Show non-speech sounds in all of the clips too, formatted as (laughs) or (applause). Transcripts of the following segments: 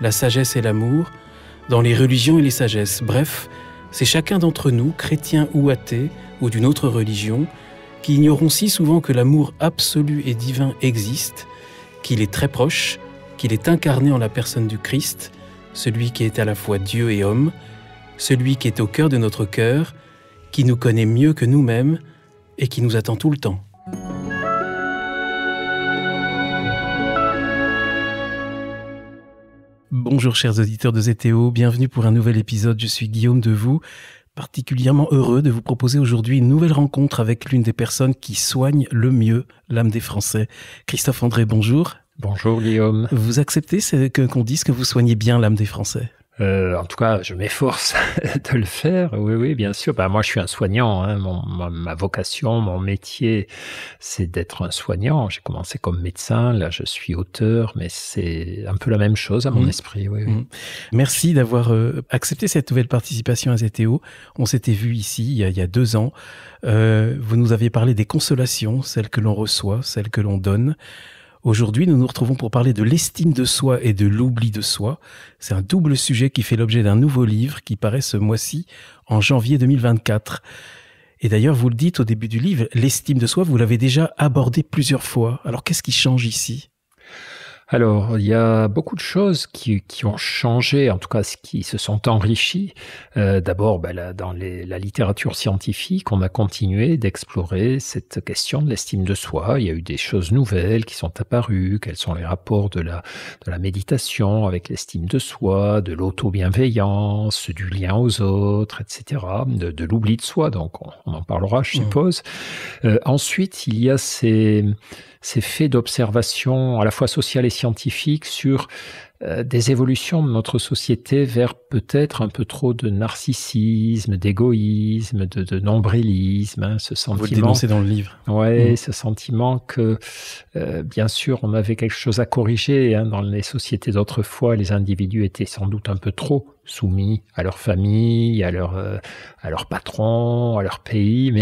la sagesse et l'amour, dans les religions et les sagesses. Bref, c'est chacun d'entre nous, chrétien ou athée, ou d'une autre religion, qui ignorons si souvent que l'amour absolu et divin existe, qu'il est très proche, qu'il est incarné en la personne du Christ, celui qui est à la fois Dieu et homme, celui qui est au cœur de notre cœur, qui nous connaît mieux que nous-mêmes et qui nous attend tout le temps. Bonjour chers auditeurs de ZTO, bienvenue pour un nouvel épisode, je suis Guillaume Devoux, particulièrement heureux de vous proposer aujourd'hui une nouvelle rencontre avec l'une des personnes qui soigne le mieux l'âme des Français. Christophe André, bonjour. Bonjour Guillaume. Vous acceptez qu'on dise que vous soignez bien l'âme des Français euh, en tout cas, je m'efforce (laughs) de le faire. Oui, oui, bien sûr. Bah, moi, je suis un soignant. Hein. ma, vocation, mon métier, c'est d'être un soignant. J'ai commencé comme médecin. Là, je suis auteur, mais c'est un peu la même chose à mon mmh. esprit. Mmh. Merci d'avoir euh, accepté cette nouvelle participation à ZTO. On s'était vu ici il y a, deux ans. Euh, vous nous aviez parlé des consolations, celles que l'on reçoit, celles que l'on donne. Aujourd'hui, nous nous retrouvons pour parler de l'estime de soi et de l'oubli de soi. C'est un double sujet qui fait l'objet d'un nouveau livre qui paraît ce mois-ci, en janvier 2024. Et d'ailleurs, vous le dites au début du livre, l'estime de soi, vous l'avez déjà abordé plusieurs fois. Alors qu'est-ce qui change ici alors, il y a beaucoup de choses qui, ont changé, en tout cas qui se sont enrichies. Euh, d'abord, ben, dans la littérature scientifique, on a continué d'explorer cette question de l'estime de soi. Il y a eu des choses nouvelles qui sont apparues, quels sont les rapports de la, la méditation avec l'estime de soi, de l'auto-bienveillance, du lien aux autres, etc., de, l'oubli de soi, donc on, en parlera, je mmh. suppose. Euh, ensuite, il y a ces ces faits d'observation, à la fois sociales et scientifiques sur euh, des évolutions de notre société vers peut-être un peu trop de narcissisme, d'égoïsme, de, nombrilisme, hein, ce sentiment. Vous dans le livre. Ouais, mm. ce sentiment que, euh, bien sûr, on avait quelque chose à corriger hein, dans les sociétés d'autrefois, les individus étaient sans doute un peu trop soumis à leur famille, à leur, euh, à leur patron, à leur pays.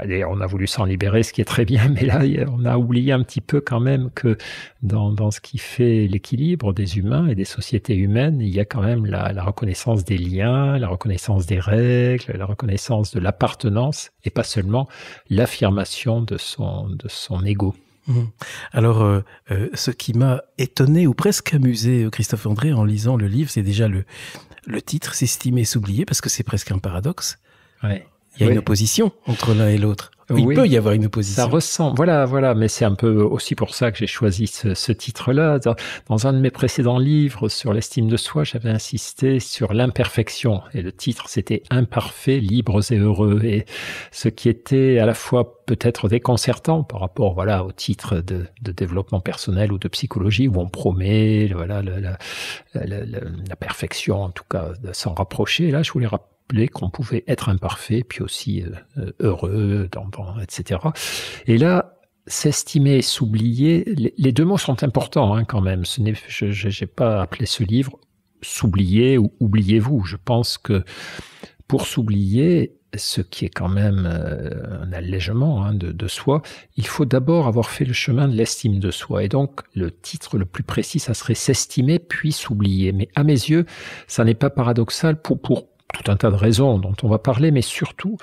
(laughs) Mais on a voulu s'en libérer, ce qui est très bien. (laughs) Mais là, on a oublié un petit peu quand même que dans, dans ce qui fait l'équilibre des humains et des sociétés humaines, il y a quand même la, la reconnaissance des liens, la reconnaissance des règles, la reconnaissance de l'appartenance et pas seulement l'affirmation de son, de son ego. Mhm. Alors, euh, euh, ce qui m'a étonné ou presque amusé, euh, Christophe André, en lisant le livre, c'est déjà le, le titre, S'estimer, s'oublier, parce que c'est presque un paradoxe. Il y a une opposition entre l'un et l'autre. Il peut y avoir une opposition. Ça ressemble, voilà, voilà, mais c'est un peu aussi pour ça que j'ai choisi ce, titre-là. Dans, un de mes précédents livres sur l'estime de soi, j'avais insisté sur l'imperfection, et le titre c'était Imparfait, libres et heureux, et ce qui était à la fois peut-être déconcertant par rapport, voilà, au titre de, développement personnel ou de psychologie où on promet, voilà, la, perfection, en tout cas, de s'en rapprocher. Là, je voulais rappeler qu'on pouvait être imparfait, puis aussi euh, euh, heureux, etc. Et là, s'estimer, s'oublier, les deux mots sont importants hein, quand même. Ce n'est, je n'ai pas appelé ce livre s'oublier ou oubliez-vous. Je pense que pour s'oublier, ce qui est quand même euh, un allègement hein, de, soi, il faut d'abord avoir fait le chemin de l'estime de soi. Et donc, le titre le plus précis, ça serait s'estimer puis s'oublier. Mais à mes yeux, ça n'est pas paradoxal pour, pour tout un tas de raisons dont on va parler, mais surtout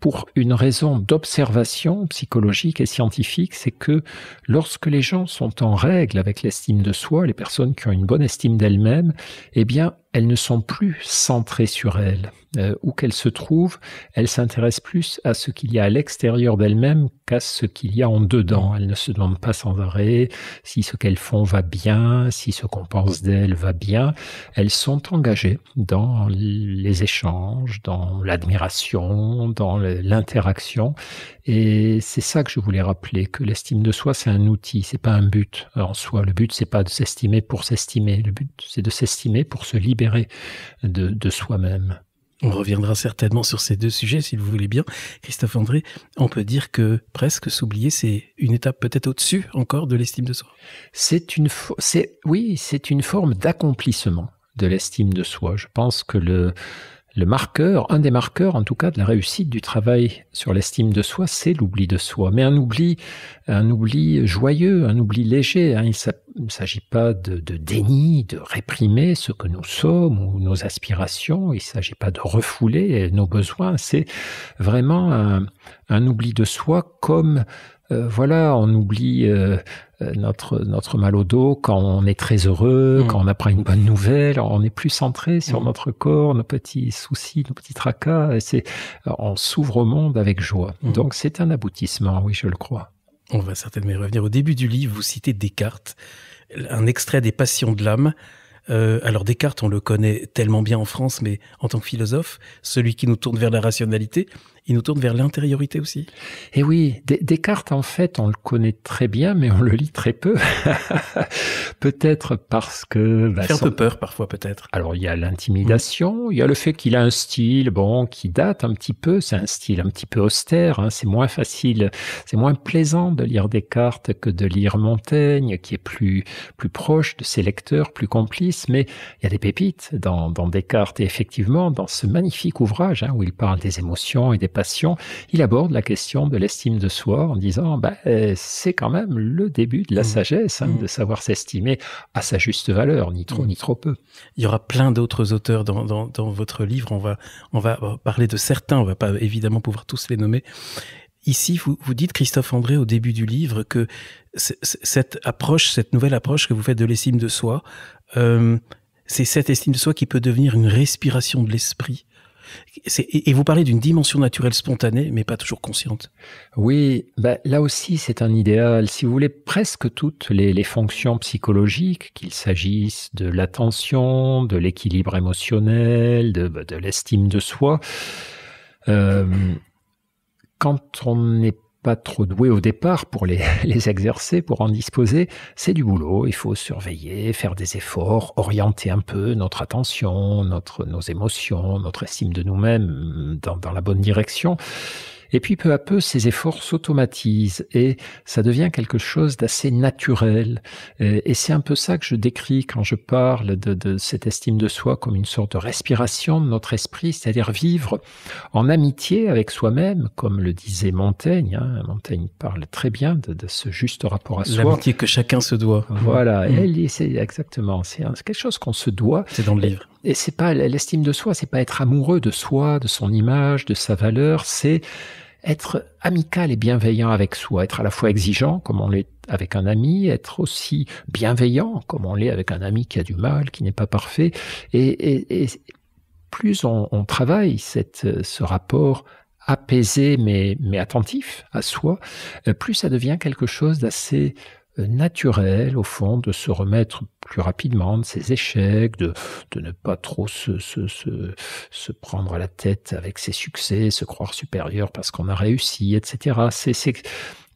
pour une raison d'observation psychologique et scientifique, c'est que lorsque les gens sont en règle avec l'estime de soi, les personnes qui ont une bonne estime d'elles-mêmes, eh bien, elles ne sont plus centrées sur elles. Euh, où qu'elles se trouvent, elles s'intéressent plus à ce qu'il y a à l'extérieur d'elles-mêmes qu'à ce qu'il y a en dedans. Elles ne se demandent pas sans arrêt si ce qu'elles font va bien, si ce qu'on pense d'elles va bien. Elles sont engagées dans les échanges, dans l'admiration, dans l'interaction, et c'est ça que je voulais rappeler, que l'estime de soi, c'est un outil, c'est pas un but en soi. Le but, c'est pas de s'estimer pour s'estimer. Le but, c'est de s'estimer pour se libérer de, de soi-même. On reviendra certainement sur ces deux sujets, si vous voulez bien. Christophe André, on peut dire que presque s'oublier, c'est une étape peut-être au-dessus encore de l'estime de soi. C'est une, c'est, oui, c'est une forme d'accomplissement de l'estime de soi. Je pense que le, le marqueur, un des marqueurs en tout cas de la réussite du travail sur l'estime de soi, c'est l'oubli de soi. Mais un oubli, un oubli joyeux, un oubli léger. Hein. Il ne s'agit pas de, de, déni, de réprimer ce que nous sommes ou nos aspirations. Il ne s'agit pas de refouler nos besoins. C'est vraiment un, un, oubli de soi comme, euh, voilà, on oublie. Euh, euh, notre, mal au dos quand on est très heureux, mm. quand on apprend une bonne nouvelle, on est plus centré sur mm. notre corps, nos petits soucis, nos petits tracas, c'est, euh, on s'ouvre au monde avec joie. Mm. Donc c'est un aboutissement, oui, je le crois. On va certainement y revenir. Au début du livre, vous citez Descartes, un extrait des Passions de l'âme. Euh, alors Descartes, on le connaît tellement bien en France, mais en tant que philosophe, celui qui nous tourne vers la rationalité, il nous tourne vers l'intériorité aussi. Et eh oui, Descartes, en fait, on le connaît très bien, mais on le lit très peu. (laughs) peut-être parce que... Bah, un peu peur parfois, peut-être. Alors, il y a l'intimidation, il y a le fait qu'il a un style, bon, qui date un petit peu, c'est un style un petit peu austère, hein. c'est moins facile, c'est moins plaisant de lire Descartes que de lire Montaigne, qui est plus, plus proche de ses lecteurs, plus complice, mais il y a des pépites dans, dans Descartes, et effectivement, dans ce magnifique ouvrage, hein, où il parle des émotions et des passion, il aborde la question de l'estime de soi en disant bah, euh, c'est quand même le début de la mmh. sagesse hein, mmh. de savoir s'estimer à sa juste valeur, ni trop mmh. ni trop peu. Il y aura plein d'autres auteurs dans, votre livre. On va, on va euh, parler de certains. On va pas évidemment pouvoir tous les nommer. Ici, vous, dites, Christophe André, au début du livre, que cette approche, cette nouvelle approche que vous faites de l'estime de soi, euh, c'est cette estime de soi qui peut devenir une respiration de l'esprit. Et, vous parlez d'une dimension naturelle spontanée, mais pas toujours consciente. Oui, bah, là aussi c'est un idéal. Si vous voulez, presque toutes les, fonctions psychologiques, qu'il s'agisse de l'attention, de l'équilibre émotionnel, de, bah, l'estime de soi, euh, quand on n'est pas pas trop doué au départ pour les, (laughs) les exercer, pour en disposer, c'est du boulot. Il faut surveiller, faire des efforts, orienter un peu notre attention, notre, nos émotions, notre estime de nous-mêmes mm, dans, dans la bonne direction. Et puis peu à peu, ces efforts s'automatisent et ça devient quelque chose d'assez naturel. Et c'est un peu ça que je décris quand je parle de, cette estime de soi comme une sorte de respiration de notre esprit, c'est-à-dire vivre en amitié avec soi-même, comme le disait Montaigne. Hein. Montaigne parle très bien de, ce juste rapport à soi. L'amitié que chacun se doit. Voilà, mmh. c'est exactement, c'est quelque chose qu'on se doit. C'est dans le livre et c'est pas l'estime de soi, c'est pas être amoureux de soi, de son image, de sa valeur, c'est être amical et bienveillant avec soi, être à la fois exigeant comme on l'est avec un ami, être aussi bienveillant comme on l'est avec un ami qui a du mal, qui n'est pas parfait. Et, plus on, on travaille cette, ce rapport apaisé mais, mais attentif à soi, plus ça devient quelque chose d'assez euh, naturel, au fond, de se remettre plus rapidement de ses échecs, de, de ne pas trop se, se, se, se la tête avec ses succès, se croire supérieur parce qu'on a réussi, etc. C'est,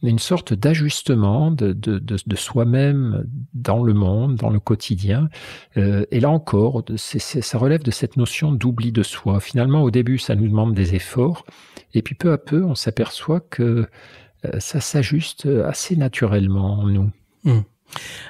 une sorte d'ajustement de, de, de, soi-même dans le monde, dans le quotidien. Euh, et là encore, ça relève de cette notion d'oubli de soi. Finalement, au début, ça nous demande des efforts, et puis peu à peu, on s'aperçoit que euh, ça s'ajuste euh, assez naturellement en nous. Hmm.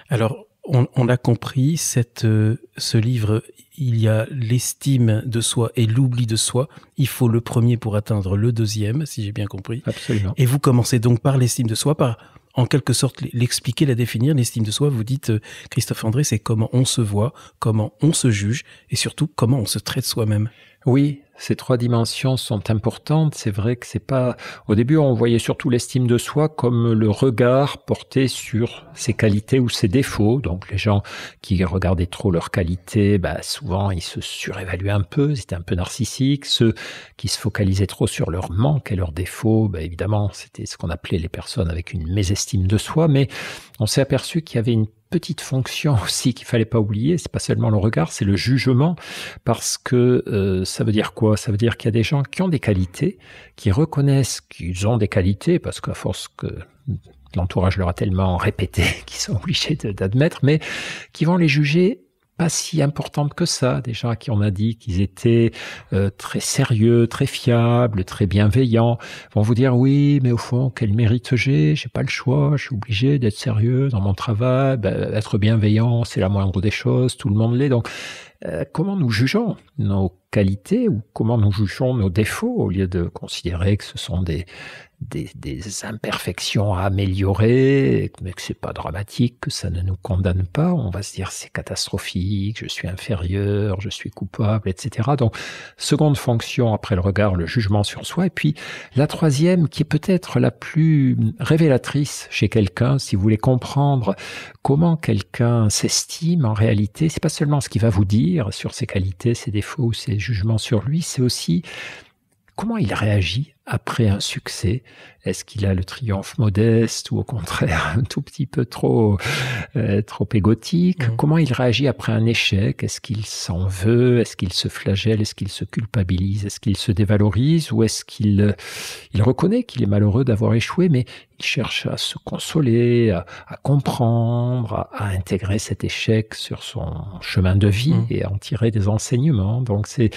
Alors, on, a compris, euh, ce livre, il y a l'estime de soi et l'oubli de soi. Il faut le premier pour atteindre le deuxième, si j'ai bien compris. Absolument. Et vous commencez donc par l'estime de soi, par en quelque sorte l'expliquer, la définir. L'estime de soi, vous dites, Christophe André, c'est comment on se voit, comment on se juge et surtout comment on se traite soi-même. Oui, ces trois dimensions sont importantes. C'est vrai que c'est pas. Au début, on voyait surtout l'estime de soi comme le regard porté sur ses qualités ou ses défauts. Donc, les gens qui regardaient trop leurs qualités, bah, souvent ils se surévaluaient un peu, étaient un peu narcissiques, Ceux qui se focalisaient trop sur leurs manques et leurs défauts, bah, évidemment, c'était ce qu'on appelait les personnes avec une mésestime de soi. Mais on s'est aperçu qu'il y avait une petite fonction (laughs) aussi qu'il fallait pas oublier, c'est pas seulement le regard, c'est le jugement, parce que euh, ça veut dire quoi Ça veut dire qu'il y a des gens qui ont des qualités, qui reconnaissent qu'ils ont des qualités, parce qu'à force que l'entourage leur a tellement répété (laughs) qu'ils sont obligés d'admettre, mais qui vont les juger pas si importante que ça. déjà gens qui on a dit qu'ils étaient euh, très sérieux, très fiables, très bienveillants, vont vous dire oui, mais au fond, quel mérite j'ai J'ai pas le choix, je suis obligé d'être sérieux dans mon travail. Bah, être bienveillant, c'est la moindre des choses. Tout le monde l'est. Donc, euh, comment nous jugeons nos qualités ou comment nous jugeons nos défauts au lieu de considérer que ce sont des des, imperfections à améliorer, mais que c'est pas dramatique, que ça ne nous condamne pas. On va se dire c'est catastrophique, je suis inférieur, je suis coupable, etc. Donc, seconde fonction après le regard, le jugement sur soi. Et puis, la troisième, qui est peut-être la plus révélatrice chez quelqu'un, si vous voulez comprendre comment quelqu'un s'estime en réalité, c'est pas seulement ce qu'il va vous dire sur ses qualités, ses défauts, ses jugements sur lui, c'est aussi comment il réagit après un succès Est-ce qu'il a le triomphe modeste ou au contraire (laughs) un tout petit peu trop euh, trop égotique mmh. Comment il réagit après un échec Est-ce qu'il s'en veut Est-ce qu'il se flagelle Est-ce qu'il se culpabilise Est-ce qu'il se dévalorise ou est-ce qu'il euh, il reconnaît qu'il est malheureux d'avoir échoué mais il cherche à se consoler, à, comprendre, à, intégrer cet échec sur son chemin de vie mmh. et à en tirer des enseignements. Donc c'est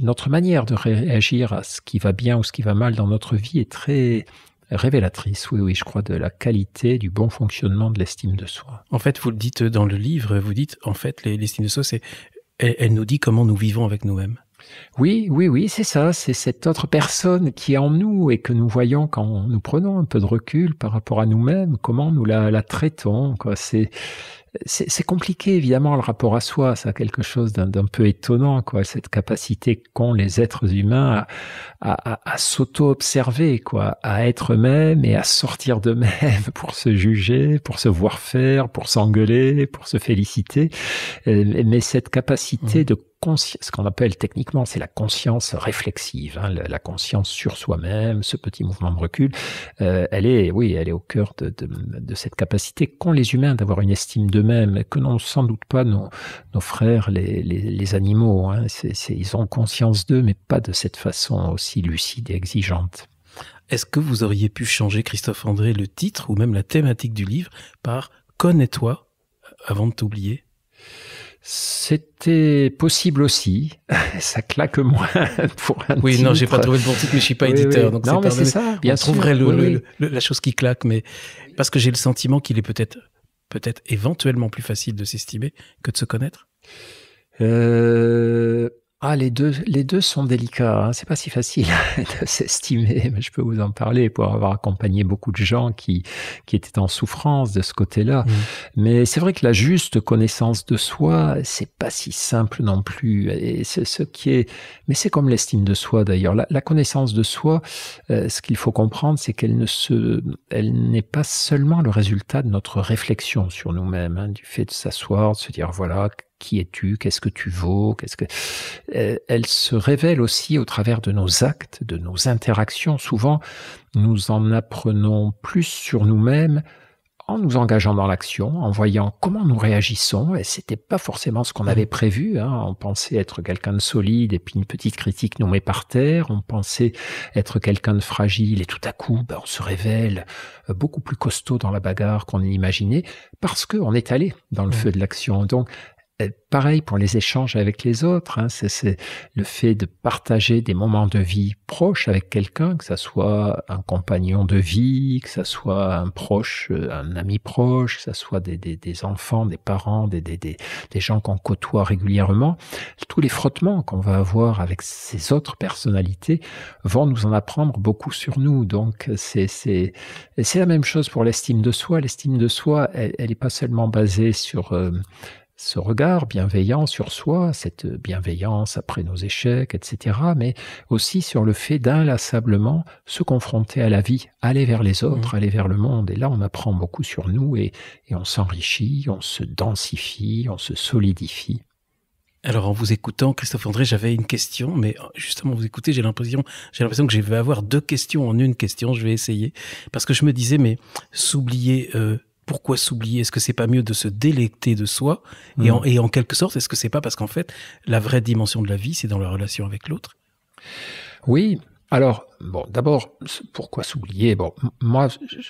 notre manière de réagir à ce qui va bien ou ce qui va mal dans notre vie est très révélatrice, oui, oui, je crois, de la qualité, du bon fonctionnement de l'estime de soi. En fait, vous le dites dans le livre, vous dites, en fait, l'estime de soi, c'est, elle, nous dit comment nous vivons avec nous-mêmes. Oui, oui, oui, c'est ça, c'est cette autre personne qui est en nous et que nous voyons quand nous prenons un peu de recul par rapport à nous-mêmes, comment nous la, la traitons. C'est c'est compliqué évidemment le rapport à soi, ça a quelque chose d'un peu étonnant quoi, cette capacité qu'ont les êtres humains à, à, s'auto-observer quoi, à être eux-mêmes et à sortir d'eux-mêmes (laughs) pour se juger, pour se voir faire, pour s'engueuler, pour se féliciter, euh, mais cette capacité mmh. de ce qu'on appelle techniquement, c'est la conscience réflexive, hein, la, conscience sur soi-même, ce petit mouvement de recul, euh, elle est, oui, elle est au cœur de, cette capacité qu'ont les humains d'avoir une estime d'eux-mêmes, que n'ont sans doute pas nos, frères, les, animaux. Hein. ils ont conscience d'eux, mais pas de cette façon aussi lucide et exigeante. Est-ce que vous auriez pu changer, Christophe André, le titre ou même la thématique du livre par Connais-toi avant de t'oublier c'était possible aussi. (laughs) ça claque moins (laughs) pour un Oui, non, j'ai pas trouvé de bon titre, mais je suis pas éditeur. non, mais c'est ça. Bien On trouverait la chose qui claque, mais parce que j'ai le sentiment qu'il est peut-être, peut-être éventuellement plus facile de s'estimer que de se connaître. Euh, ah, les deux, les deux sont délicats. Hein. C'est pas si facile (laughs) de s'estimer, mais je peux vous en parler pour avoir accompagné beaucoup de gens qui, qui étaient en souffrance de ce côté-là. Mmh. Mais c'est vrai que la juste connaissance de soi, c'est pas si simple non plus. Et c'est ce qui est, mais c'est comme l'estime de soi d'ailleurs. La, connaissance de soi, euh, ce qu'il faut comprendre, c'est qu'elle ne se, elle n'est pas seulement le résultat de notre réflexion sur nous-mêmes, hein, du fait de s'asseoir, de se dire voilà, qui es-tu, qu'est-ce que tu vaux, qu'est-ce que euh, elle se révèle aussi au travers de nos actes, de nos interactions. Souvent, nous en apprenons plus sur nous-mêmes en nous engageant dans l'action, en voyant comment nous réagissons. Et c'était pas forcément ce qu'on mmh. avait prévu. Hein. On pensait être quelqu'un de solide et puis une petite critique nous met par terre. On pensait être quelqu'un de fragile et tout à coup, ben, on se révèle euh, beaucoup plus costaud dans la bagarre qu'on imaginait parce qu'on est allé dans le mmh. feu de l'action. Donc, pareil pour les échanges avec les autres. Hein, c'est le fait de partager des moments de vie proches avec quelqu'un, que ça soit un compagnon de vie, que ça soit un proche, euh, un ami proche, que ça soit des, des, des enfants, des parents, des, des, des, gens qu'on côtoie régulièrement. Tous les frottements qu'on va avoir avec ces autres personnalités vont nous en apprendre beaucoup sur nous. Donc c'est c'est la même chose pour l'estime de soi. L'estime de soi, elle n'est pas seulement basée sur euh, ce regard bienveillant sur soi, cette bienveillance après nos échecs, etc., mais aussi sur le fait d'inlassablement se confronter à la vie, aller vers les mmh. autres, aller vers le monde. Et là, on apprend beaucoup sur nous et, on s'enrichit, on se densifie, on se solidifie. Alors en vous écoutant, Christophe André, j'avais une question, mais euh, justement vous écoutez, j'ai l'impression, j'ai l'impression que je vais avoir deux questions en une question. Je vais essayer parce que je me disais, mais s'oublier euh, pourquoi s'oublier Est-ce que c'est pas mieux de se délecter de soi et, en, mm. et en quelque sorte, est-ce que c'est pas parce qu'en fait, la vraie dimension de la vie, c'est dans la relation avec l'autre Oui, alors, bon, d'abord, pourquoi s'oublier Bon, moi,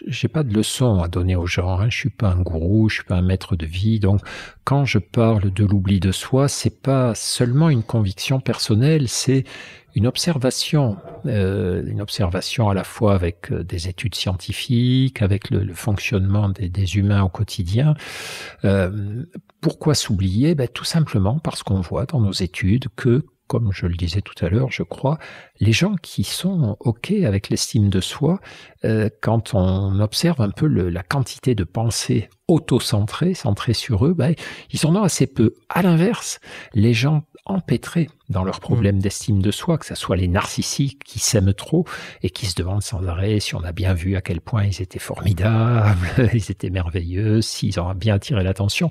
j'ai pas de leçon à donner aux gens. Hein. Je suis pas un gourou, je suis pas un maître de vie. Donc, quand je parle de l'oubli de soi, c'est pas seulement une conviction personnelle, c'est une observation, euh, une observation à la fois avec euh, des études scientifiques, avec le, fonctionnement des, humains au quotidien. Euh, pourquoi s'oublier ben, Tout simplement parce qu'on voit dans nos études que comme je le disais tout à l'heure, je crois, les gens qui sont OK avec l'estime de soi, euh, quand on observe un peu la quantité de pensées auto-centrées, centrées sur eux, ben, ils en ont assez peu. À l'inverse, les gens empêtrés dans leurs mm. problèmes d'estime de soi, que ce soit les narcissiques qui s'aiment trop et qui se demandent sans arrêt si on a bien vu à quel point ils étaient formidables, (laughs) ils étaient merveilleux, s'ils ont bien attiré l'attention,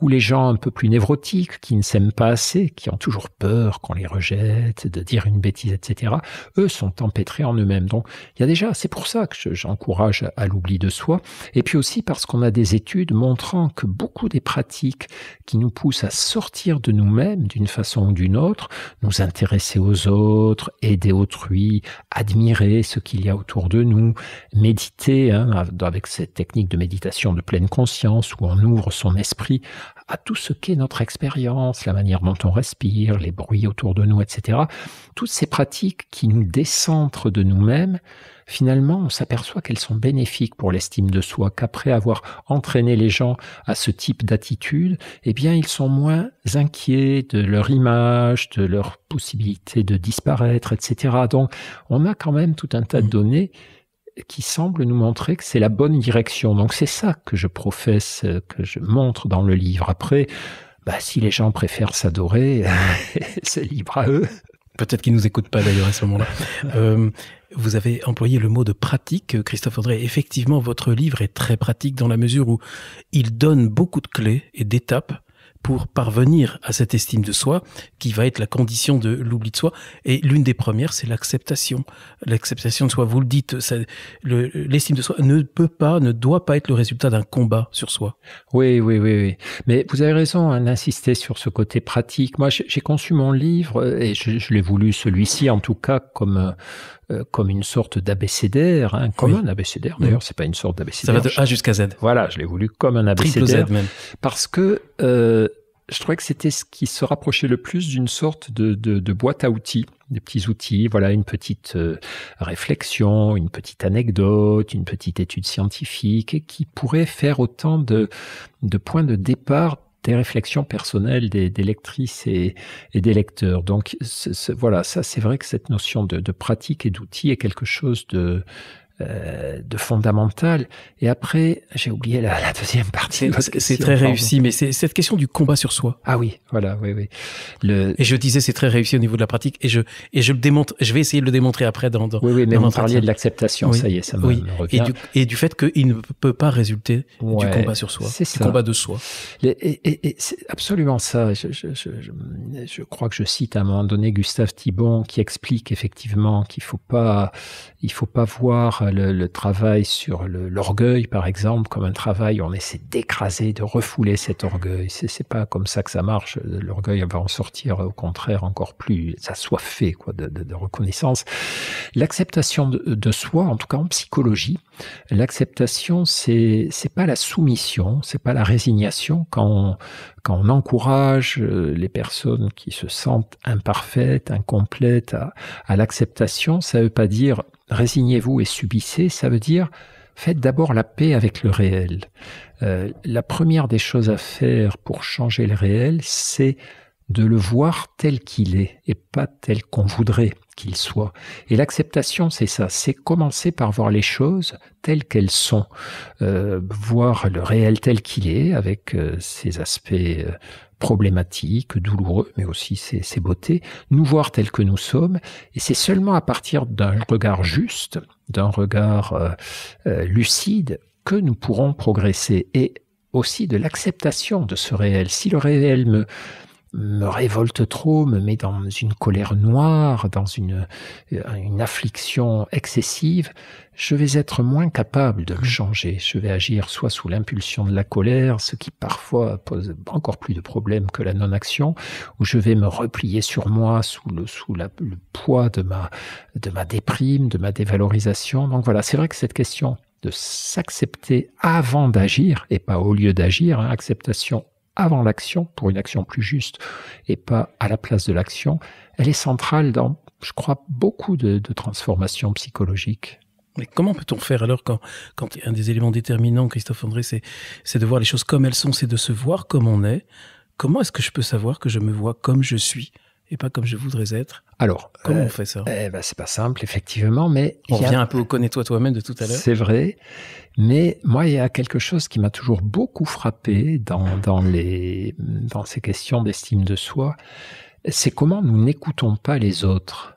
ou les gens un peu plus névrotiques qui ne s'aiment pas assez, qui ont toujours peur qu'on les rejette, de dire une bêtise, etc. Eux sont empêtrés en eux-mêmes. Donc il y a déjà, c'est pour ça que j'encourage à l'oubli de soi, et puis aussi parce qu'on a des études montrant que beaucoup des pratiques qui nous poussent à sortir de nous-mêmes d'une façon ou d'une autre, nous intéresser aux autres, aider autrui, admirer ce qu'il y a autour de nous, méditer hein, avec cette technique de méditation de pleine conscience où on ouvre son esprit à tout ce qu'est notre expérience, la manière dont on respire, les bruits autour de nous, etc. Toutes ces pratiques qui nous décentrent de nous-mêmes finalement, on s'aperçoit qu'elles sont bénéfiques pour l'estime de soi, qu'après avoir entraîné les gens à ce type d'attitude, eh bien, ils sont moins inquiets de leur image, de leur possibilité de disparaître, etc. Donc, on a quand même tout un tas de mmh. données qui semblent nous montrer que c'est la bonne direction. Donc, c'est ça que je professe, euh, que je montre dans le livre. Après, bah, si les gens préfèrent s'adorer, (laughs) c'est libre à eux peut-être qu'ils nous écoutent pas d'ailleurs à ce moment-là. (laughs) Euh, vous avez employé le mot de pratique, Christophe André. Effectivement, votre livre est très pratique dans la mesure où il donne beaucoup de clés et d'étapes pour parvenir à cette estime de soi qui va être la condition de l'oubli de soi. Et l'une des premières, c'est l'acceptation. L'acceptation de soi, vous le dites, l'estime de soi ne peut pas, ne doit pas être le résultat d'un combat sur soi. Oui, oui, oui, oui. Mais vous avez raison à hein, d'insister sur ce côté pratique. Moi, j'ai conçu mon livre et je l'ai voulu celui-ci en tout cas comme euh, euh, comme une sorte d'abécédaire, hein, comme un abécédaire. D'ailleurs, c'est pas une sorte d'abécédaire. Ça va de A jusqu'à Z. Voilà, je l'ai voulu comme un abécédaire. même. Parce que euh, je trouvais que c'était ce qui se rapprochait le plus d'une sorte de, de, de, boîte à outils, des petits outils, voilà, une petite euh, réflexion, une petite anecdote, une petite étude scientifique, et qui pourrait faire autant de, de points de départ des réflexions personnelles des, lectrices et, des lecteurs. Donc voilà, ça c'est vrai que cette notion de, de pratique et d'outil est quelque chose de euh, de fondamental. Et après, j'ai oublié la, deuxième partie. C'est très réussi, mais c'est cette question du combat sur soi. Ah oui, voilà, oui, oui. Et je disais, c'est très réussi au niveau de la pratique, et je et je le démontre. Je vais essayer de le démontrer après dans. oui, oui, mais on de l'acceptation. ça y est, ça me, Et du, et du fait qu'il ne peut pas résulter du combat sur soi, c'est ça. combat de soi. et, c'est absolument ça. Je, je, je, crois que je cite à un moment donné Gustave Thibon qui explique effectivement qu'il faut pas il faut pas voir le, travail sur l'orgueil, par exemple, comme un travail où on essaie d'écraser, de refouler cet orgueil. C'est pas comme ça que ça marche. L'orgueil va en sortir, au contraire, encore plus Ça quoi, de, de, de reconnaissance. L'acceptation de, soi, en tout cas en psychologie, l'acceptation, c'est pas la soumission, c'est pas la résignation. Quand on, quand on encourage euh, les personnes qui se sentent imparfaites, incomplètes à, à l'acceptation, ça veut pas dire résignez-vous et subissez, ça veut dire faites d'abord la paix avec le réel. Euh, la première des choses à faire pour changer le réel, c'est de le voir tel qu'il est et pas tel qu'on voudrait qu'il soit. Et l'acceptation, c'est ça, c'est commencer par voir les choses telles qu'elles sont, euh, voir le réel tel qu'il est, avec euh, ses aspects problématique, douloureux, mais aussi ses, beautés, nous voir tels que nous sommes, et c'est seulement à partir d'un regard juste, d'un regard euh, euh, lucide, que nous pourrons progresser, et aussi de l'acceptation de ce réel. Si le réel me, me révolte trop, me met dans une colère noire, dans une, euh, une affliction excessive, je vais être moins capable de le changer. Je vais agir soit sous l'impulsion de la colère, ce qui parfois pose encore plus de problèmes que la non-action, ou je vais me replier sur moi sous le, sous le poids de ma, de ma déprime, de ma dévalorisation. Donc voilà, c'est vrai que cette question de s'accepter avant d'agir et pas au lieu d'agir, hein, acceptation avant l'action pour une action plus juste et pas à la place de l'action, elle est centrale dans, je crois, beaucoup de, transformations psychologiques. Mais comment peut-on faire alors quand, quand un des éléments déterminants, Christophe André, c'est de voir les choses comme elles sont, c'est de se voir comme on est Comment est-ce que je peux savoir que je me vois comme je suis et pas comme je voudrais être Alors, comment euh, on fait ça eh ben, c'est pas simple, effectivement, mais on revient un peu au connais-toi toi-même de tout à l'heure. C'est vrai, mais moi, il y a quelque chose qui m'a toujours beaucoup frappé dans, ces questions d'estime de soi, c'est comment nous n'écoutons pas les autres.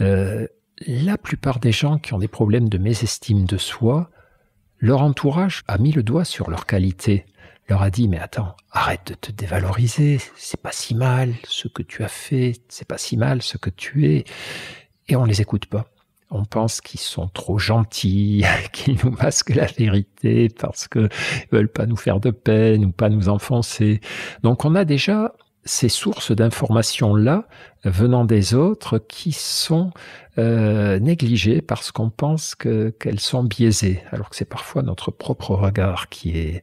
Euh, la plupart des gens qui ont des problèmes de mésestime de soi, leur entourage a mis le doigt sur leur qualité, leur a dit mais attends, arrête de te dévaloriser, c'est pas si mal ce que tu as fait, c'est pas si mal ce que tu es, et on les écoute pas on pense qu'ils sont trop gentils, (laughs) qu'ils nous masquent la vérité parce que veulent pas nous faire de peine ou pas nous enfoncer. Donc on a déjà ces sources d'informations-là venant des autres qui sont euh, négligées parce qu'on pense que qu'elles sont biaisées, alors que c'est parfois notre propre regard qui est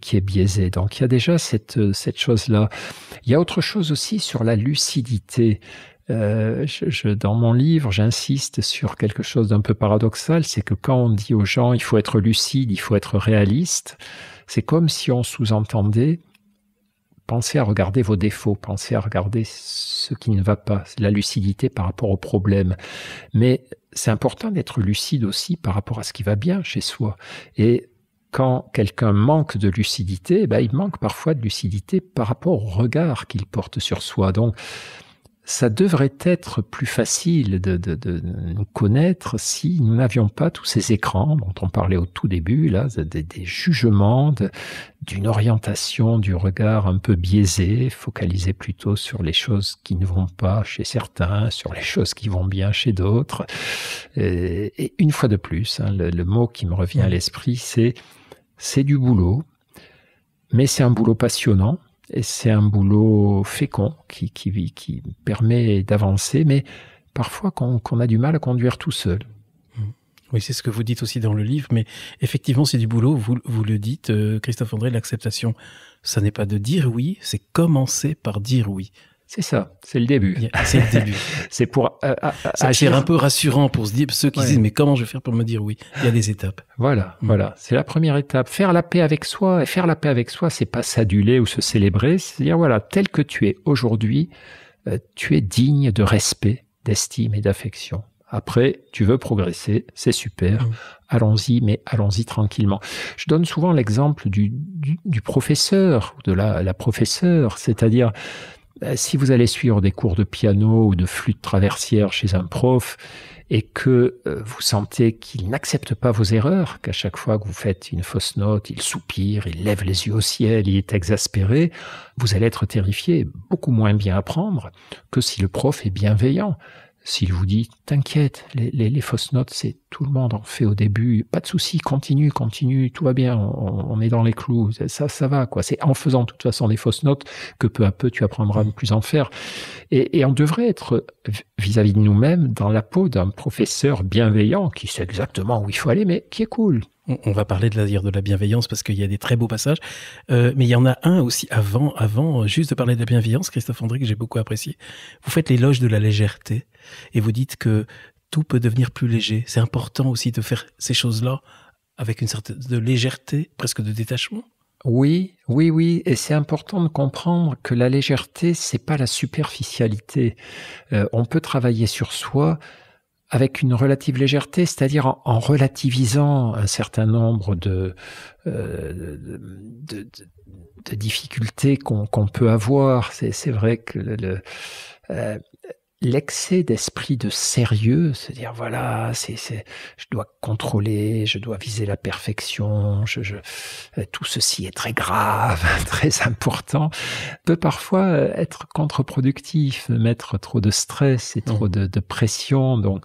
qui est biaisé. Donc il y a déjà cette cette chose-là. Il y a autre chose aussi sur la lucidité. Euh, je, dans mon livre, j'insiste sur quelque chose d'un peu paradoxal, c'est que quand on dit aux gens il faut être lucide, il faut être réaliste, c'est comme si on sous-entendait pensez à regarder vos défauts, pensez à regarder ce qui ne va pas, la lucidité par rapport au problème. Mais c'est important d'être lucide aussi par rapport à ce qui va bien chez soi. Et quand quelqu'un manque de lucidité, ben, il manque parfois de lucidité par rapport au regard qu'il porte sur soi. Donc, ça devrait être plus facile de, nous connaître si nous n'avions pas tous ces écrans dont on parlait au tout début, là, des, jugements, d'une orientation du regard un peu biaisé, focalisé plutôt sur les choses qui ne vont pas chez certains, sur les choses qui vont bien chez d'autres. Euh, et, une fois de plus, hein, le mot qui me revient à l'esprit, c'est c'est du boulot, mais c'est un boulot passionnant c'est un boulot fécond qui, permet d'avancer, mais parfois qu'on a du mal à conduire tout seul. Mmh. Oui, c'est ce que vous dites aussi dans le livre, mais effectivement, c'est du boulot, vous, le dites, euh, Christophe André, l'acceptation, ça n'est pas de dire oui, c'est commencer par dire oui. C'est ça, c'est le début. Ah, c'est le début. (laughs) c'est pour euh, euh, euh, agir un peu rassurant pour se dire, ceux qui disent mais comment je vais faire pour me dire oui Il y a des étapes. Voilà, mm. voilà, c'est la première étape. Faire la paix avec soi et faire la paix avec soi, c'est pas s'aduler ou se célébrer, c'est dire voilà tel que tu es aujourd'hui, tu es digne de respect, d'estime et d'affection. Après, tu veux progresser, c'est super. Mm. Allons-y, mais allons-y tranquillement. Je donne souvent l'exemple du, du, ou professeur, de la, la professeure, c'est-à-dire euh, si vous allez suivre des cours de piano ou de flûte traversière chez un prof et que euh, vous sentez qu'il n'accepte pas vos erreurs, qu'à chaque fois que vous faites une fausse note, il soupire, il lève les yeux au ciel, il est exaspéré, vous allez être terrifié, beaucoup moins bien apprendre que si le prof est bienveillant s'il vous dit t'inquiète, les, les, fausses notes, c'est tout le monde en fait au début, pas de souci, continue, continue, tout va bien, on, on est dans les clous, ça, ça va quoi. C'est en faisant de toute façon des fausses notes que peu à peu tu apprendras à plus en faire. Et, et on devrait être vis à -vis de nous-mêmes dans la peau d'un professeur bienveillant qui sait exactement où il faut aller, mais qui est cool, on, va parler de la, de la bienveillance parce qu'il y a des très beaux passages. Euh, mais il y en a un aussi avant, avant euh, juste de parler de la bienveillance, Christophe André, que j'ai beaucoup apprécié. Vous faites l'éloge de la légèreté et vous dites que tout peut devenir plus léger. C'est important aussi de faire ces choses-là avec une sorte de légèreté, presque de détachement. Oui, oui, oui, et c'est important de comprendre que la légèreté, c'est pas la superficialité. Euh, on peut travailler sur soi avec une relative légèreté, c'est-à-dire en, relativisant un certain nombre de, euh, de, difficultés qu'on peut avoir. C'est vrai que le, euh, l'excès d'esprit de sérieux, se dire voilà, c'est, c'est, je dois contrôler, je dois viser la perfection, je, euh, tout ceci est très grave, (laughs) très important, peut parfois euh, être contre-productif, mettre trop de stress et trop mmh. de, pression. Donc,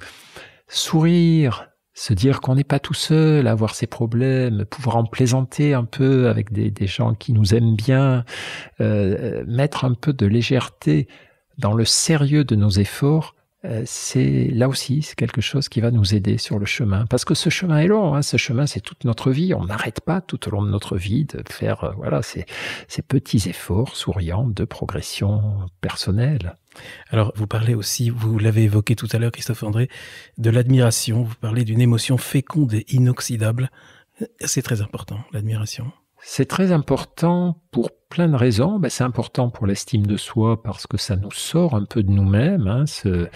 sourire, se dire qu'on n'est pas tout seul avoir ses problèmes, pouvoir en plaisanter un peu avec des, gens qui nous aiment bien, euh, mettre un peu de légèreté dans le sérieux de nos efforts, euh, c'est là aussi c'est quelque chose qui va nous aider sur le chemin parce que ce chemin est long hein, ce chemin c'est toute notre vie on n'arrête pas tout au long de notre vie de faire euh, voilà ces, ces, petits efforts souriants de progression personnelle alors vous parlez aussi vous l'avez évoqué tout à l'heure Christophe André de l'admiration vous parlez d'une émotion féconde et inoxydable euh, c'est très important l'admiration c'est très important pour plein de raisons. Ben, c'est important pour l'estime de soi parce que ça nous sort un peu de nous-mêmes. Hein, ce...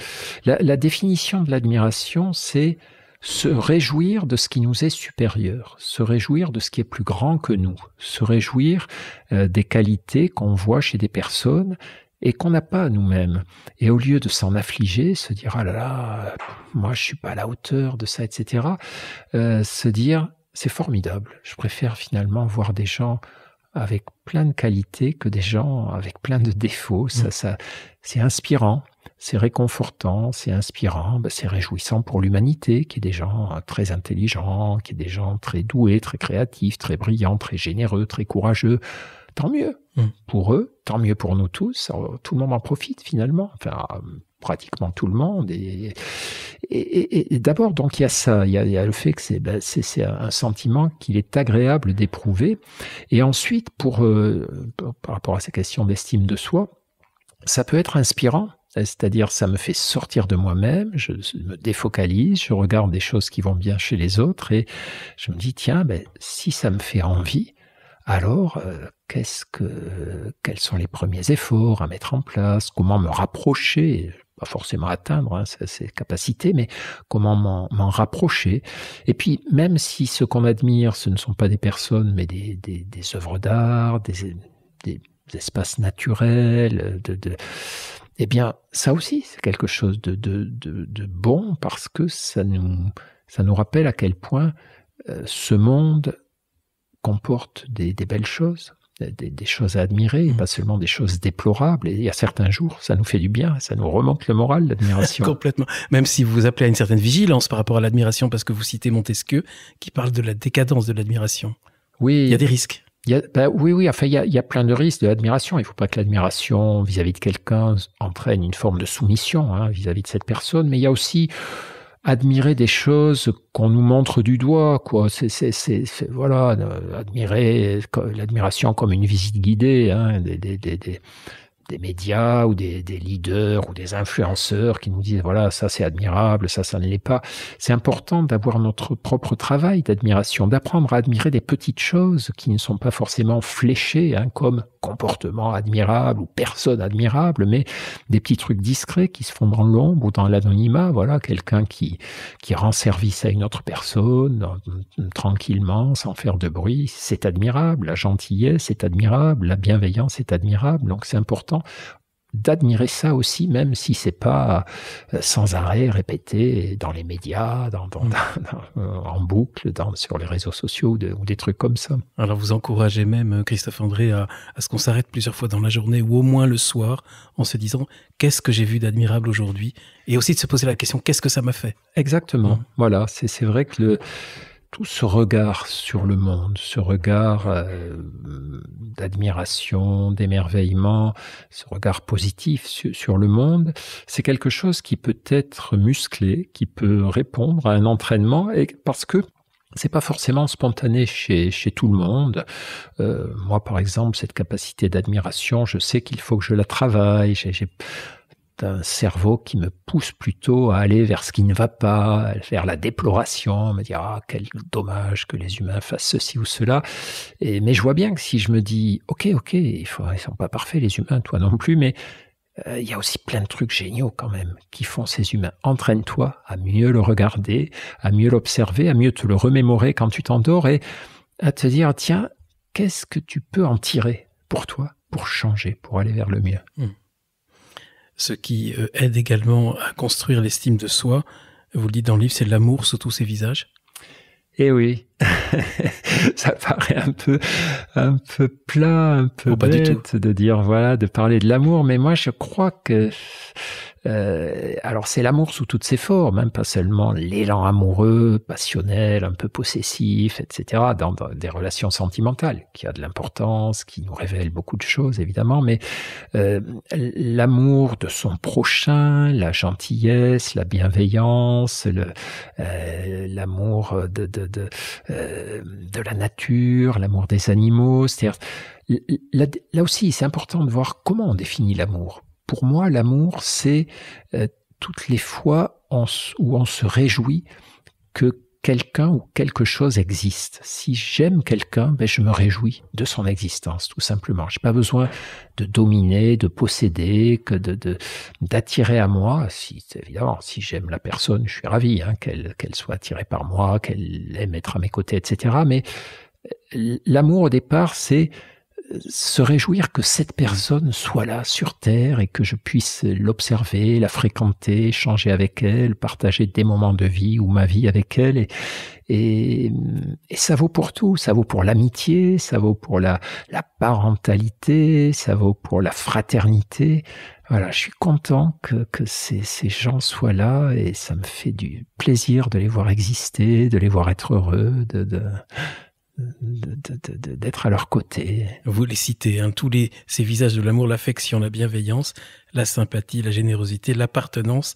la, définition de l'admiration, c'est se réjouir de ce qui nous est supérieur, se réjouir de ce qui est plus grand que nous, se réjouir euh, des qualités qu'on voit chez des personnes et qu'on n'a pas nous-mêmes. Et au lieu de s'en affliger, se dire ah là là, moi je suis pas à la hauteur de ça, etc. Euh, se dire c'est formidable. Je préfère finalement voir des gens avec plein de qualités que des gens avec plein de défauts. Ça, mm. ça, c'est inspirant, c'est réconfortant, c'est inspirant, ben, c'est réjouissant pour l'humanité qui y des gens hein, très intelligents, qui y des gens très doués, très créatifs, très brillants, très généreux, très courageux. Tant mieux mm. pour eux, tant mieux pour nous tous. Oh, tout le monde en profite finalement, enfin euh, pratiquement tout le monde. Et et, d'abord, donc il y a ça, il y a, le fait que c'est ben, un sentiment qu'il est agréable d'éprouver. Et ensuite, pour, euh, par rapport à ces questions d'estime de soi, ça peut être inspirant c'est-à-dire ça me fait sortir de moi-même, je me défocalise, je regarde des choses qui vont bien chez les autres et je me dis tiens ben, si ça me fait envie, alors, euh, que, quels sont les premiers efforts à mettre en place Comment me rapprocher pas forcément atteindre hein, ces capacités, mais comment m'en rapprocher. Et puis, même si ce qu'on admire, ce ne sont pas des personnes, mais des, des, des œuvres d'art, des, des, espaces naturels, de, de, eh bien, ça aussi, c'est quelque chose de, de, de, bon parce que ça nous, ça nous rappelle à quel point euh, ce monde comporte des, des belles choses, des, choses à admirer, mm. pas seulement des choses déplorables. Et a certains jours, ça nous fait du bien, ça nous remonte le moral, l'admiration. (laughs) Complètement. Même si vous vous appelez à une certaine vigilance par rapport à l'admiration, parce que vous citez Montesquieu, qui parle de la décadence de l'admiration. Oui. Il y a des risques. Il y a, ben oui, oui, enfin, il y, a, plein de risques de l'admiration. Il ne faut pas que l'admiration vis-à-vis de quelqu'un entraîne une forme de soumission vis à -vis de cette personne, mais il y a aussi admirer des choses qu'on nous montre du doigt, quoi. C'est, c'est, voilà, euh, admirer l'admiration comme une visite guidée, hein, des, des médias ou des, leaders ou des influenceurs qui nous disent voilà ça c'est admirable ça ça ne l'est pas c'est important d'avoir notre propre travail d'admiration d'apprendre à admirer des petites choses qui ne sont pas forcément fléchées hein, comme comportement admirable ou personne admirable mais des petits trucs discrets qui se font dans l'ombre ou dans l'anonymat voilà quelqu'un qui qui rend service à une autre personne euh, tranquillement sans faire de bruit c'est admirable la gentillesse c'est admirable la bienveillance est admirable donc c'est important d'admirer ça aussi, même si c'est pas euh, sans arrêt répété dans les médias, dans, mm. en boucle, sur les réseaux sociaux ou, des trucs comme ça. Alors vous encouragez même euh, Christophe André à, ce qu'on s'arrête plusieurs fois dans la journée ou au moins le soir en se disant qu'est-ce que j'ai vu d'admirable aujourd'hui et aussi de se poser la question qu'est-ce que ça m'a fait. Exactement. Mm. Voilà, c'est vrai que le tout ce regard sur le monde, ce regard euh, d'admiration, d'émerveillement, ce regard positif sur le monde, c'est quelque chose qui peut être musclé, qui peut répondre à un entraînement, et parce que c'est pas forcément spontané chez, chez tout le monde. Euh, moi, par exemple, cette capacité d'admiration, je sais qu'il faut que je la travaille. J'ai un cerveau qui me pousse plutôt à aller vers ce qui ne va pas, vers la déploration, me dire ah quel dommage que les humains fassent ceci ou cela. mais je vois bien que si je me dis ok ok, ils ne sont pas parfaits les humains, toi non plus, mais euh, il y a aussi plein de trucs géniaux quand même qui font ces humains. Entraîne-toi à mieux le regarder, à mieux l'observer, à mieux te le remémorer quand tu t'endors et à te dire tiens qu'est-ce que tu peux en tirer pour toi, pour changer, pour aller vers le mieux. Mmh ce qui euh, aide également à construire l'estime de soi. Vous le dites dans le livre, c'est l'amour sous tous ses visages. Eh oui, (laughs) ça paraît un peu, un peu plat, un peu oh, bête de dire voilà, de parler de l'amour, mais moi je crois que euh, alors c'est l'amour sous toutes ses formes, même hein, pas seulement l'élan amoureux, passionnel, un peu possessif, etc., dans, des relations sentimentales, qui a de l'importance, qui nous révèle beaucoup de choses, évidemment, mais euh, l'amour de son prochain, la gentillesse, la bienveillance, euh, l'amour de, de, la nature, l'amour des animaux, cest là aussi, c'est important de voir comment on définit l'amour pour moi, l'amour, c'est euh, toutes les fois où on se réjouit que quelqu'un ou quelque chose existe. Si j'aime quelqu'un, ben je me réjouis de son existence, tout simplement. J'ai pas besoin de dominer, de posséder, que de d'attirer à moi. Si évidemment, si j'aime la personne, je suis ravi hein, qu'elle qu'elle soit attirée par moi, qu'elle aime être à mes côtés, etc. Mais euh, l'amour au départ, c'est se réjouir que cette personne soit là sur Terre et que je puisse l'observer, la fréquenter, changer avec elle, partager des moments de vie ou ma vie avec elle. Et, et, ça vaut pour tout, ça vaut pour l'amitié, ça vaut pour la, la parentalité, ça vaut pour la fraternité. Voilà, je suis content que, que ces, ces gens soient là et ça me fait du plaisir de les voir exister, de les voir être heureux, de... de d'être à leur côté. Vous les citez, hein, tous les, ces visages de l'amour, l'affection, la bienveillance, la sympathie, la générosité, l'appartenance,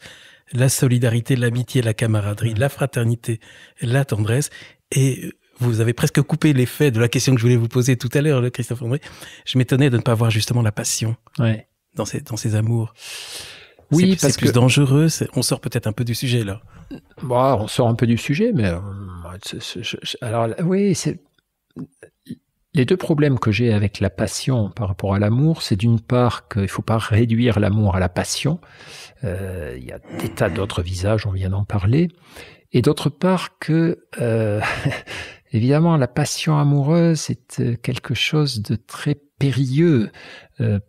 la solidarité, l'amitié, la camaraderie, la fraternité, la tendresse. Et vous avez presque coupé l'effet de la question que je voulais vous poser tout à l'heure, Christophe André. Je m'étonnais de ne pas voir justement la passion dans, ces, dans ces amours. Oui, parce plus que... dangereux. On sort peut-être un peu du sujet là. Bon, bah, on sort un peu du sujet, mais euh, alors oui, c'est les deux problèmes que j'ai avec la passion par rapport à l'amour, c'est d'une part qu'il ne faut pas réduire l'amour à la passion. Euh, il y a des tas d'autres visages, on vient d'en parler. Et d'autre part que, euh, (laughs) évidemment, la passion amoureuse c'est euh, quelque chose de très périlleux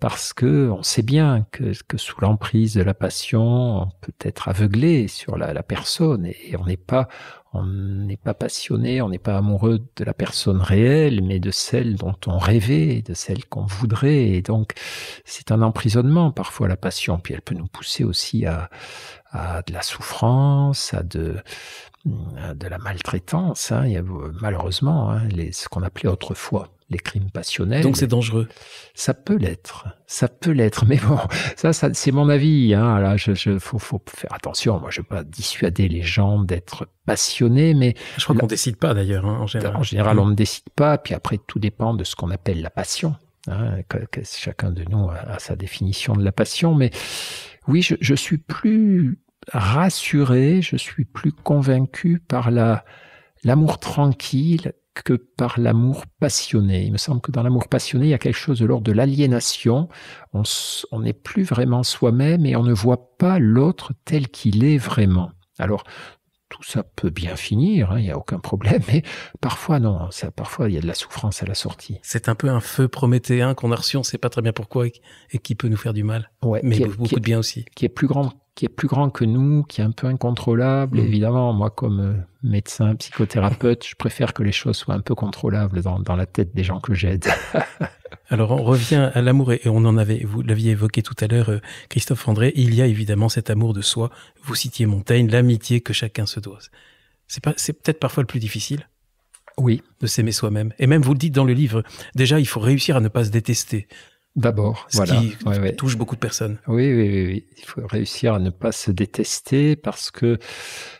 parce que on sait bien que, que sous l'emprise de la passion, on peut être aveuglé sur la, personne et on n'est pas on n'est pas passionné, on n'est pas amoureux de la personne réelle, mais de celle dont on rêvait, de celle qu'on voudrait. Et donc, c'est un emprisonnement parfois la passion. Puis elle peut nous pousser aussi à, de la souffrance, à de, la maltraitance. Hein. y malheureusement, hein, les, ce qu'on appelait autrefois les crimes passionnels. Donc c'est dangereux. Ça peut l'être, ça peut l'être, mais bon, ça, c'est mon avis. Hein. Là, je, faut, faire attention. Moi, je veux pas dissuader les gens d'être passionnés, mais je crois qu'on décide pas d'ailleurs hein, en général. En général, mm. on ne décide pas. Puis après, tout dépend de ce qu'on appelle la passion. Hein, chacun de nous a, sa définition de la passion, mais oui, je, suis plus rassuré, je suis plus convaincu par la l'amour tranquille que par l'amour passionné. Il me semble que dans l'amour passionné, il y a quelque chose de l'ordre de l'aliénation. On n'est plus vraiment soi-même et on ne voit pas l'autre tel qu'il est vraiment. Alors, tout ça peut bien finir, hein, il n'y a aucun problème, mais parfois non, hein, ça, parfois il y a de la souffrance à la sortie. C'est un peu un feu prométhéen qu'on a reçu, on ne sait pas très bien pourquoi, et, qui peut nous faire du mal, ouais, mais beaucoup de bien aussi. Qui est plus grand qui est plus grand que nous, qui est un peu incontrôlable. Mm. Évidemment, moi, comme euh, médecin, psychothérapeute, je préfère que les choses soient un peu contrôlables dans, la tête des gens que j'aide. (laughs) Alors, on revient à l'amour, et on en avait, vous l'aviez évoqué tout à l'heure, euh, Christophe André, il y a évidemment cet amour de soi. Vous citiez Montaigne, l'amitié que chacun se doit. C'est pas, c'est peut-être parfois le plus difficile. Oui. De s'aimer soi-même. Et même, vous le dites dans le livre, déjà, il faut réussir à ne pas se détester. D'abord, voilà. Qui touche beaucoup de personnes. Oui, oui, oui, Il faut réussir à ne pas se détester parce que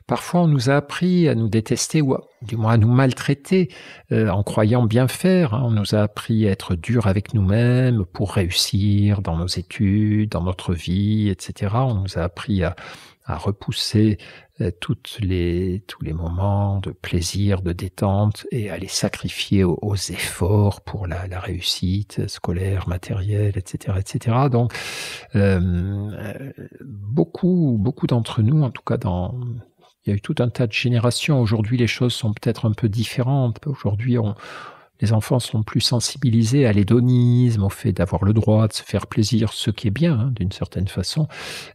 parfois on nous a appris à nous détester ou du moins à nous maltraiter euh, en croyant bien faire. Hein. On nous a appris à être dur avec nous-mêmes pour réussir dans nos études, dans notre vie, etc. On nous a appris à, à repousser euh, toutes les, tous les moments de plaisir, de détente, et à les sacrifier aux, efforts pour la, la, réussite scolaire, matérielle, etc., etc. Donc, euh, beaucoup, beaucoup d'entre nous, en tout cas dans il y a eu tout un tas de générations. Aujourd'hui, les choses sont peut-être un peu différentes. Aujourd'hui, on, les enfants sont plus sensibilisés à l'hédonisme, au fait d'avoir le droit de se faire plaisir, ce qui est bien hein, d'une certaine façon.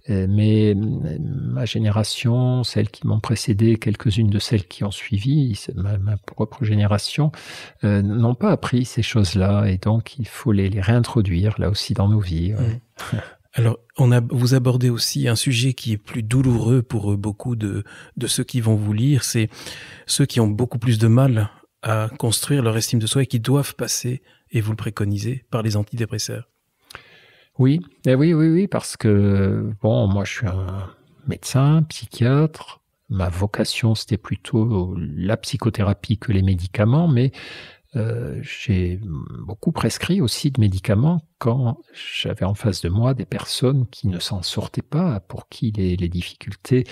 Euh, mais euh, ma génération, celles qui m'ont précédé, quelques-unes de celles qui ont suivi, ma, propre génération, euh, n'ont pas appris ces choses-là et donc il faut les, réintroduire là aussi dans nos vies. Mmh. Alors, on a, vous abordez aussi un sujet qui est plus douloureux pour beaucoup de, de ceux qui vont vous lire, c'est ceux qui ont beaucoup plus de mal à construire leur estime de soi et qui doivent passer, et vous le préconisez, par les antidépresseurs. Oui, eh oui, oui, oui, parce que, bon, moi je suis un médecin, psychiatre, ma vocation c'était plutôt la psychothérapie que les médicaments, mais euh, j'ai beaucoup prescrit aussi de médicaments quand j'avais en face de moi des personnes qui ne s'en sortaient pas, pour qui les, difficultés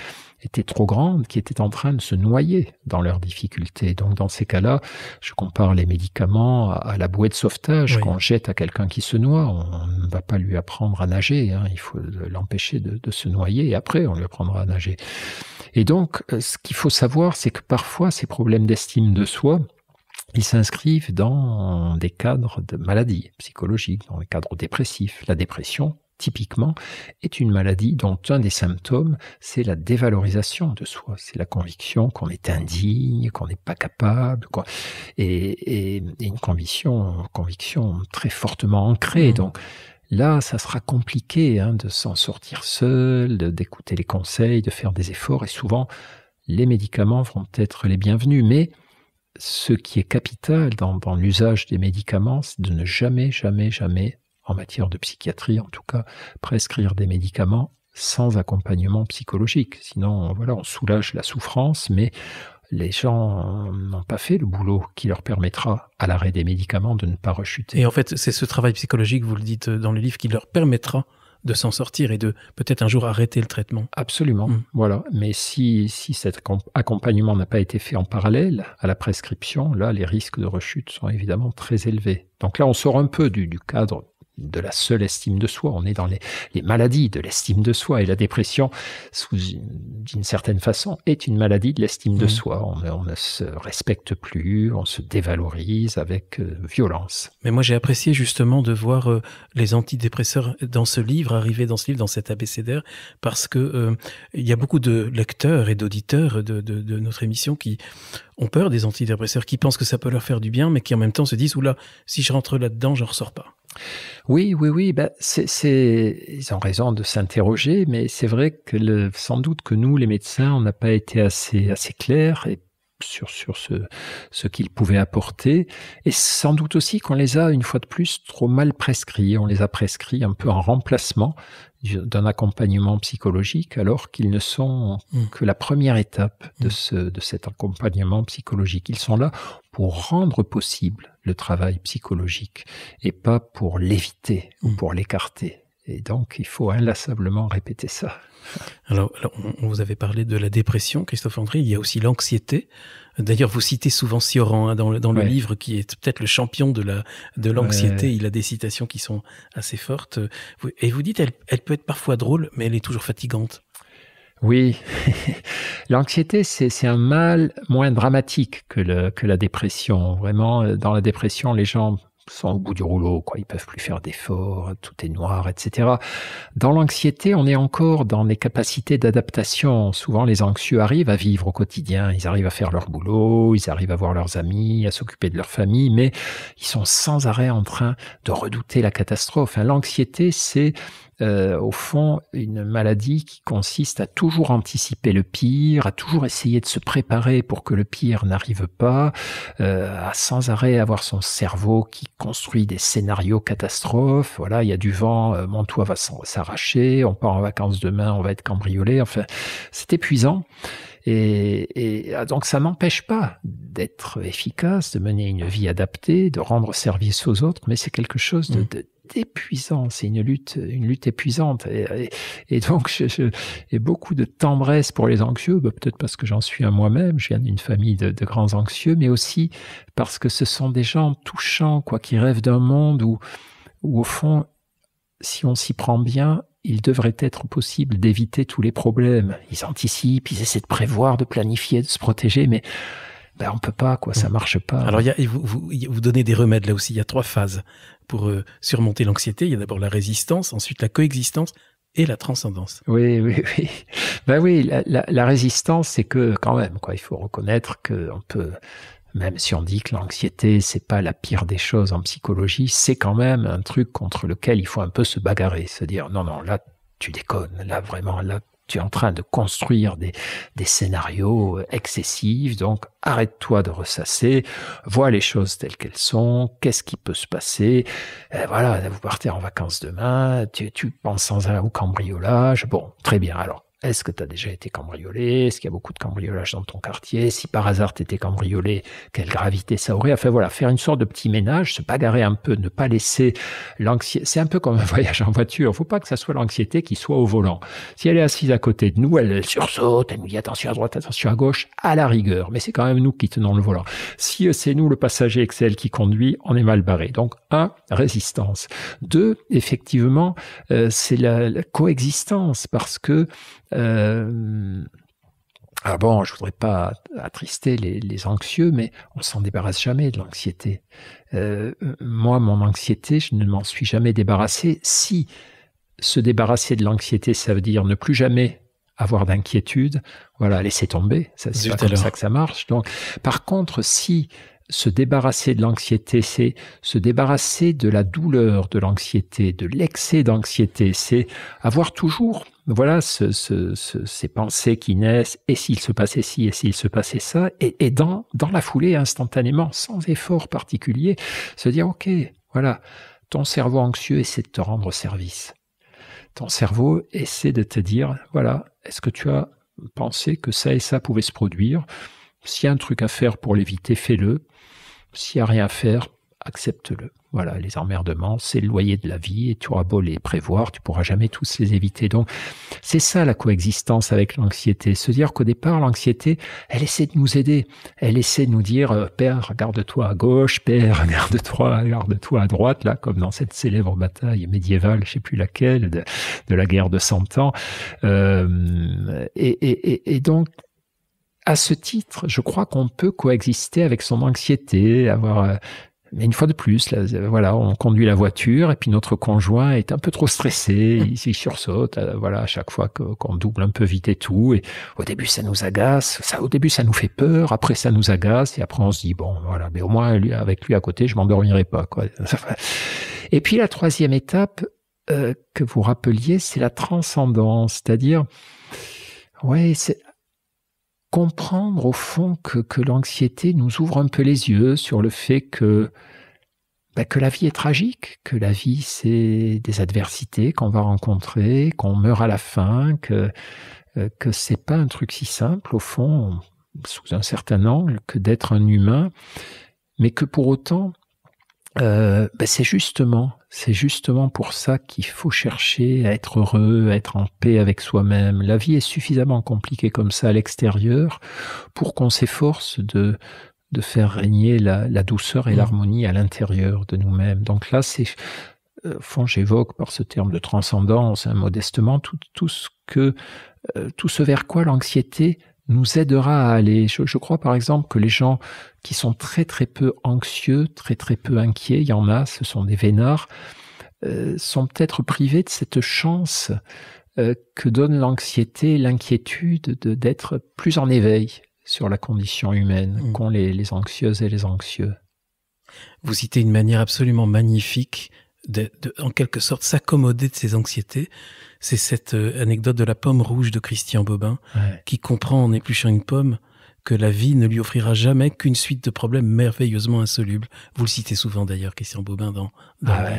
étaient trop grandes, qui étaient en train de se noyer dans leurs difficultés. Donc dans ces cas-là, je compare les médicaments à, la bouée de sauvetage qu'on jette à quelqu'un qui se noie. On ne va pas lui apprendre à nager, hein. il faut l'empêcher de, se noyer et après on le prendra à nager. Et donc euh, ce qu'il faut savoir, c'est que parfois ces problèmes d'estime de soi, ils s'inscrivent dans des cadres de maladies psychologiques, dans des cadres dépressifs. La dépression, typiquement, est une maladie dont un des symptômes, c'est la dévalorisation de soi. C'est la conviction qu'on est indigne, qu'on n'est pas capable, Et, une conviction, conviction très fortement ancrée. Mmh. Donc, Là, ça sera compliqué hein, de s'en sortir seul, d'écouter les conseils, de faire des efforts, et souvent, les médicaments vont être les bienvenus, mais ce qui est capital dans, l'usage des médicaments, c'est de ne jamais, jamais, jamais, en matière de psychiatrie en tout cas, prescrire des médicaments sans accompagnement psychologique. Sinon, voilà, on soulage la souffrance, mais les gens n'ont pas fait le boulot qui leur permettra, à l'arrêt des médicaments, de ne pas rechuter. Et en fait, c'est ce travail psychologique, vous le dites euh, dans le livre, qui leur permettra de s'en sortir et de peut-être un jour arrêter le traitement. Absolument. Mm. Voilà. Mais si, si cet accompagnement n'a pas été fait en parallèle à la prescription, là, les risques de rechute sont évidemment très élevés. Donc là, on sort un peu du, du cadre de la seule estime de soi. On est dans les, maladies de l'estime de soi. Et la dépression, d'une certaine façon, est une maladie de l'estime de mmh. soi. On, ne se respecte plus, on se dévalorise avec euh, violence. Mais moi, j'ai apprécié justement de voir euh, les antidépresseurs dans ce livre, arriver dans ce livre, dans cet abécédaire, parce que euh, il y a beaucoup de lecteurs et d'auditeurs de, notre émission qui ont peur des antidépresseurs, qui pensent que ça peut leur faire du bien, mais qui en même temps se disent, oula, si je rentre là-dedans, je ne ressors pas. Oui, oui, oui. Ben, c'est, ils ont raison de s'interroger, mais c'est vrai que sans doute que nous, les médecins, on n'a pas été assez, assez clairs sur, sur ce, ce qu'ils pouvaient apporter. Et sans doute aussi qu'on les a, une fois de plus, trop mal prescrits. On les a prescrits un peu en remplacement d'un accompagnement psychologique alors qu'ils ne sont mm. que la première étape de, mm. ce, de cet accompagnement psychologique. Ils sont là pour rendre possible le travail psychologique et pas pour l'éviter ou mm. pour l'écarter. Et donc, il faut inlassablement répéter ça. Alors, alors, on vous avait parlé de la dépression, Christophe André, il y a aussi l'anxiété. D'ailleurs, vous citez souvent Sioran hein, dans, le, livre, qui est peut-être le champion de la de l'anxiété. Il a des citations qui sont assez fortes. Et vous dites, elle, peut être parfois drôle, mais elle est toujours fatigante. Oui, (laughs) l'anxiété, c'est un mal moins dramatique que, le, que la dépression. Vraiment, euh, dans la dépression, les gens sont au bout du rouleau, quoi. Ils peuvent plus faire d'efforts, tout est noir, etc. Dans l'anxiété, on est encore dans les capacités d'adaptation. Souvent, les anxieux arrivent à vivre au quotidien. Ils arrivent à faire leur boulot, ils arrivent à voir leurs amis, à s'occuper de leur famille, mais ils sont sans arrêt en train de redouter la catastrophe. Hein, l'anxiété, c'est euh, au fond, une maladie qui consiste à toujours anticiper le pire, à toujours essayer de se préparer pour que le pire n'arrive pas, euh, à sans arrêt avoir son cerveau qui construit des scénarios catastrophes. Voilà, il y a du vent, euh, mon toit va s'arracher, on part en vacances demain, on va être cambriolé. Enfin, c'est épuisant. Et, et, ah, donc ça m'empêche pas d'être efficace, de mener une vie adaptée, de rendre service aux autres, mais c'est quelque chose de mmh épuisant, c'est une lutte, une lutte épuisante. Et, et, et donc, j'ai beaucoup de tendresse pour les anxieux, bah, peut-être parce que j'en suis un moi-même, je viens d'une famille de, de, grands anxieux, mais aussi parce que ce sont des gens touchants, quoi, qui rêvent d'un monde où, où au fond, si on s'y prend bien, il devrait être possible d'éviter tous les problèmes. Ils anticipent, ils essaient de prévoir, de planifier, de se protéger, mais ben on peut pas quoi, ça mmh. marche pas. Alors vous, vous, donnez des remèdes là aussi. Il y a trois phases pour euh, surmonter l'anxiété. Il y a d'abord la résistance, ensuite la coexistence et la transcendance. Oui, oui, oui. (laughs) Ben oui, la, résistance, c'est que quand même, quoi, il faut reconnaître qu'on peut, même si on dit que l'anxiété, c'est pas la pire des choses en psychologie, c'est quand même un truc contre lequel il faut un peu se bagarrer, se dire non, non, là, tu déconnes, là, vraiment, là, tu es en train de construire des, des scénarios euh, excessifs, donc arrête-toi de ressasser, vois les choses telles qu'elles sont, qu'est-ce qui peut se passer, euh, voilà, vous partez en vacances demain, tu, tu penses sans arrêt au cambriolage, bon, très bien, alors est-ce que tu as déjà été cambriolé Est-ce qu'il y a beaucoup de cambriolage dans ton quartier Si par hasard tu étais cambriolé, quelle gravité ça aurait Enfin voilà, faire une sorte de petit ménage, se bagarrer un peu, ne pas laisser l'anxiété. C'est un peu comme un (laughs) voyage en voiture. il faut pas que ça soit l'anxiété qui soit au volant. Si elle est assise à côté de nous, elle, sursaute, elle nous dit attention à droite, attention à gauche, à la rigueur. Mais c'est quand même nous qui tenons le volant. Si euh, c'est nous le passager Excel qui conduit, on est mal barré. Donc un, résistance. Deux, effectivement, euh, c'est la, coexistence parce que euh, ah bon, je voudrais pas attrister les, anxieux, mais on s'en débarrasse jamais de l'anxiété. Euh, moi, mon anxiété, je ne m'en suis jamais débarrassé. Si se débarrasser de l'anxiété, ça veut dire ne plus jamais avoir d'inquiétude, voilà, laisser tomber. Ça, c'est pas comme ça que ça marche. Donc, par contre, si se débarrasser de l'anxiété, c'est se débarrasser de la douleur de l'anxiété, de l'excès d'anxiété, c'est avoir toujours voilà ces pensées qui naissent, et s'il se passait ci, et s'il se passait ça, et, dans, dans la foulée, instantanément, sans effort particulier, se dire, OK, voilà, ton cerveau anxieux essaie de te rendre service. Ton cerveau essaie de te dire, voilà, est-ce que tu as pensé que ça et ça pouvait se produire S'il y a un truc à faire pour l'éviter, fais-le. S'il n'y a rien à faire, accepte-le. Voilà, les emmerdements, c'est le loyer de la vie et tu auras beau les prévoir, tu pourras jamais tous les éviter. Donc, c'est ça la coexistence avec l'anxiété. Se dire qu'au départ, l'anxiété, elle essaie de nous aider. Elle essaie de nous dire, euh, père, garde toi à gauche, père, (laughs) regarde-toi, garde toi à droite, là, comme dans cette célèbre bataille médiévale, je sais plus laquelle, de, la guerre de Cent Ans. Euh, et, et donc, à ce titre, je crois qu'on peut coexister avec son anxiété, avoir euh, mais une fois de plus, là, voilà, on conduit la voiture et puis notre conjoint est un peu trop stressé, il, (laughs) sursaute, euh, voilà, à chaque fois qu'on double un peu vite et tout. Et au début, ça nous agace, ça, au début, ça nous fait peur, après, ça nous agace et après, on se dit bon, voilà, mais au moins avec lui à côté, je m'endormirai pas, quoi. (laughs) Et puis la troisième étape euh, que vous rappeliez, c'est la transcendance, c'est-à-dire, ouais, c'est comprendre au fond que, l'anxiété nous ouvre un peu les yeux sur le fait que, bah, que la vie est tragique, que la vie c'est des adversités qu'on va rencontrer, qu'on meurt à la fin, que euh, que c'est pas un truc si simple au fond sous un certain angle que d'être un humain, mais que pour autant euh, bah, c'est justement, c'est justement pour ça qu'il faut chercher à être heureux, à être en paix avec soi-même. La vie est suffisamment compliquée comme ça à l'extérieur pour qu'on s'efforce de de faire régner la, la douceur et mmh. l'harmonie à l'intérieur de nous-mêmes. Donc là, c'est euh, fond, j'évoque par ce terme de transcendance, hein, modestement, tout, tout ce que, euh, tout ce vers quoi l'anxiété nous aidera à aller. Je, crois par exemple que les gens qui sont très très peu anxieux, très très peu inquiets, il y en a, ce sont des vénards, euh, sont peut-être privés de cette chance euh, que donne l'anxiété, l'inquiétude d'être plus en éveil sur la condition humaine mm. qu'ont les, les anxieuses et les anxieux. Vous citez une manière absolument magnifique en quelque sorte s'accommoder de ses anxiétés. C'est cette euh, anecdote de la pomme rouge de Christian Bobin, qui comprend en épluchant une pomme que la vie ne lui offrira jamais qu'une suite de problèmes merveilleusement insolubles. Vous le citez souvent d'ailleurs, Christian Bobin, dans, dans, ah